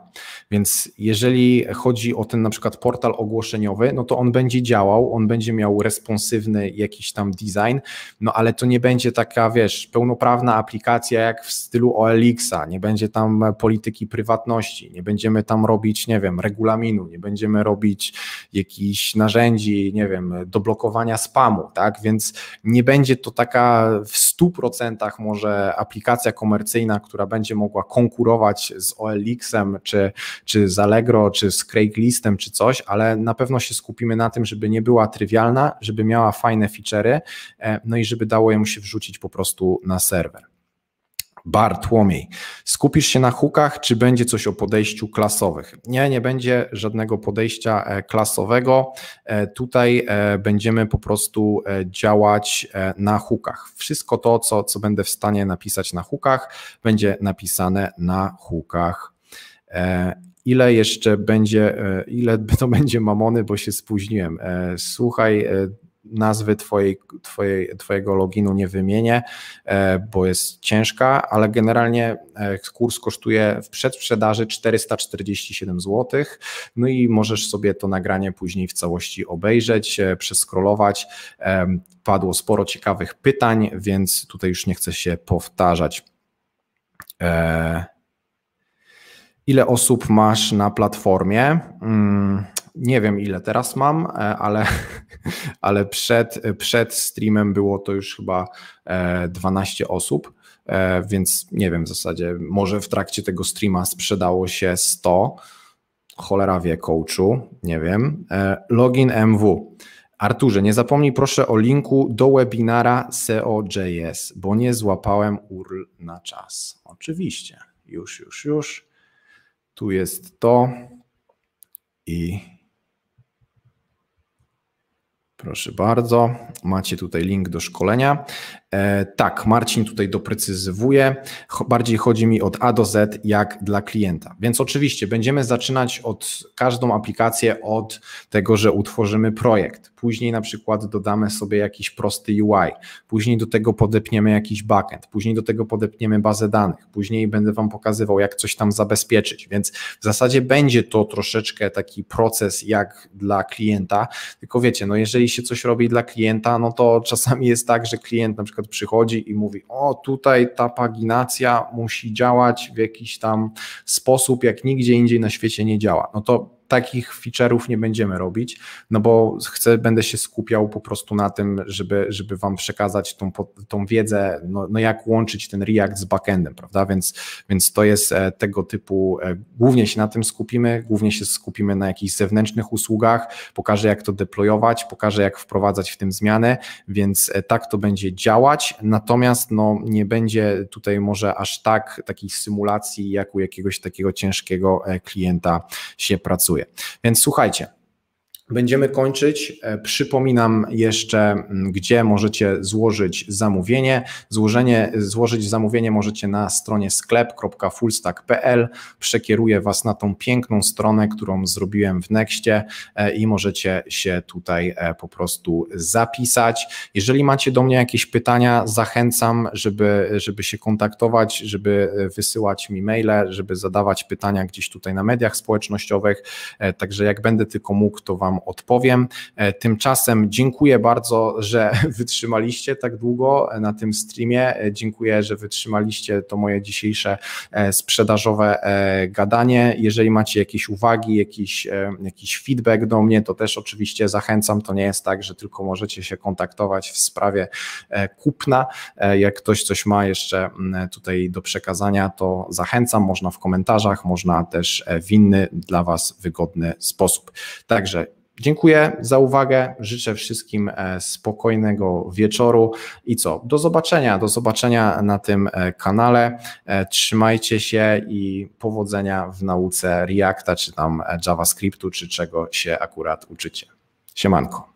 Speaker 1: Więc jeżeli chodzi o ten na przykład portal ogłoszeniowy, no to on będzie działał, on będzie miał responsywny jakiś tam design, no ale to nie będzie taka, wiesz, pełnoprawna aplikacja jak w stylu OLX-a, nie będzie tam polityki prywatności, nie będziemy tam robić, nie wiem, regulaminu, nie będziemy robić jakichś narzędzi, nie wiem, do blokowania spamu, tak? Więc nie będzie to taka w 100% może aplikacja komercyjna, która będzie mogła konkurować z OLX-em, czy, czy z Allegro, czy z Craiglistem, czy coś, ale na pewno się skupimy na tym, żeby nie była trywialna, żeby miała fajne feature'y, e, no i żeby dało ją się wrzucić po prostu na serwer. Bartłomiej. Skupisz się na hukach, czy będzie coś o podejściu klasowych? Nie, nie będzie żadnego podejścia e, klasowego. E, tutaj e, będziemy po prostu działać na hukach. Wszystko to, co, co będę w stanie napisać na hukach, będzie napisane na hukach. Ile jeszcze będzie, ile to będzie mamony, bo się spóźniłem. Słuchaj, nazwy twojej, twojej, Twojego loginu nie wymienię, e, bo jest ciężka, ale generalnie e, kurs kosztuje w przedsprzedaży 447 zł. No i możesz sobie to nagranie później w całości obejrzeć, e, przeskrolować. Padło sporo ciekawych pytań, więc tutaj już nie chcę się powtarzać. Ile osób masz na platformie? Hmm nie wiem ile teraz mam, e, ale, ale przed, przed streamem było to już chyba 12 e, osób, e, więc nie wiem w zasadzie, może w trakcie tego streama sprzedało się 100, cholera wie coachu, nie wiem, login MW. Arturze, nie zapomnij proszę o linku do webinara SEO.js, bo nie złapałem URL na czas. Oczywiście, już, już, już. Tu jest to i Proszę bardzo, macie tutaj link do szkolenia. E, tak, Marcin tutaj doprecyzowuje. Bardziej chodzi mi od A do Z, jak dla klienta. Więc oczywiście będziemy zaczynać od każdą aplikację od tego, że utworzymy projekt. Później na przykład dodamy sobie jakiś prosty UI. Później do tego podepniemy jakiś backend. Później do tego podepniemy bazę danych. Później będę Wam pokazywał, jak coś tam zabezpieczyć. Więc w zasadzie będzie to troszeczkę taki proces jak dla klienta. Tylko wiecie, no jeżeli się coś robi dla klienta, no to czasami jest tak, że klient na przykład przykład przychodzi i mówi: O, tutaj ta paginacja musi działać w jakiś tam sposób, jak nigdzie indziej na świecie nie działa. No to takich feature'ów nie będziemy robić, no bo chcę, będę się skupiał po prostu na tym, żeby, żeby wam przekazać tą, tą wiedzę, no, no jak łączyć ten React z backendem, prawda, więc, więc to jest e, tego typu, e, głównie się na tym skupimy, głównie się skupimy na jakichś zewnętrznych usługach, pokażę jak to deployować, pokażę jak wprowadzać w tym zmiany, więc e, tak to będzie działać, natomiast no nie będzie tutaj może aż tak takiej symulacji, jak u jakiegoś takiego ciężkiego klienta się pracuje interesuje. Więc słuchajcie, Będziemy kończyć. E, przypominam jeszcze, gdzie możecie złożyć zamówienie. Złożenie, złożyć zamówienie możecie na stronie sklep.fullstack.pl. Przekieruję Was na tą piękną stronę, którą zrobiłem w Nexcie e, i możecie się tutaj e, po prostu zapisać. Jeżeli macie do mnie jakieś pytania, zachęcam, żeby, żeby się kontaktować, żeby wysyłać mi maile, żeby zadawać pytania gdzieś tutaj na mediach społecznościowych. Także jak będę tylko mógł, to Wam odpowiem. E, tymczasem dziękuję bardzo, że wytrzymaliście tak długo e, na tym streamie. E, dziękuję, że wytrzymaliście to moje dzisiejsze sprzedażowe gadanie. Jeżeli macie jakieś uwagi, jakiś, jakiś feedback do mnie, to też oczywiście zachęcam. To nie jest tak, że tylko możecie się kontaktować w sprawie kupna. Jak ktoś coś ma jeszcze tutaj do przekazania, to zachęcam. Można w komentarzach, można też w inny dla Was wygodny sposób. Także Dziękuję za uwagę. Życzę wszystkim e, spokojnego wieczoru i co? Do zobaczenia, do zobaczenia na tym e, kanale. E, trzymajcie się i powodzenia w nauce Reacta, czy tam JavaScriptu, czy czego się akurat uczycie. Siemanko.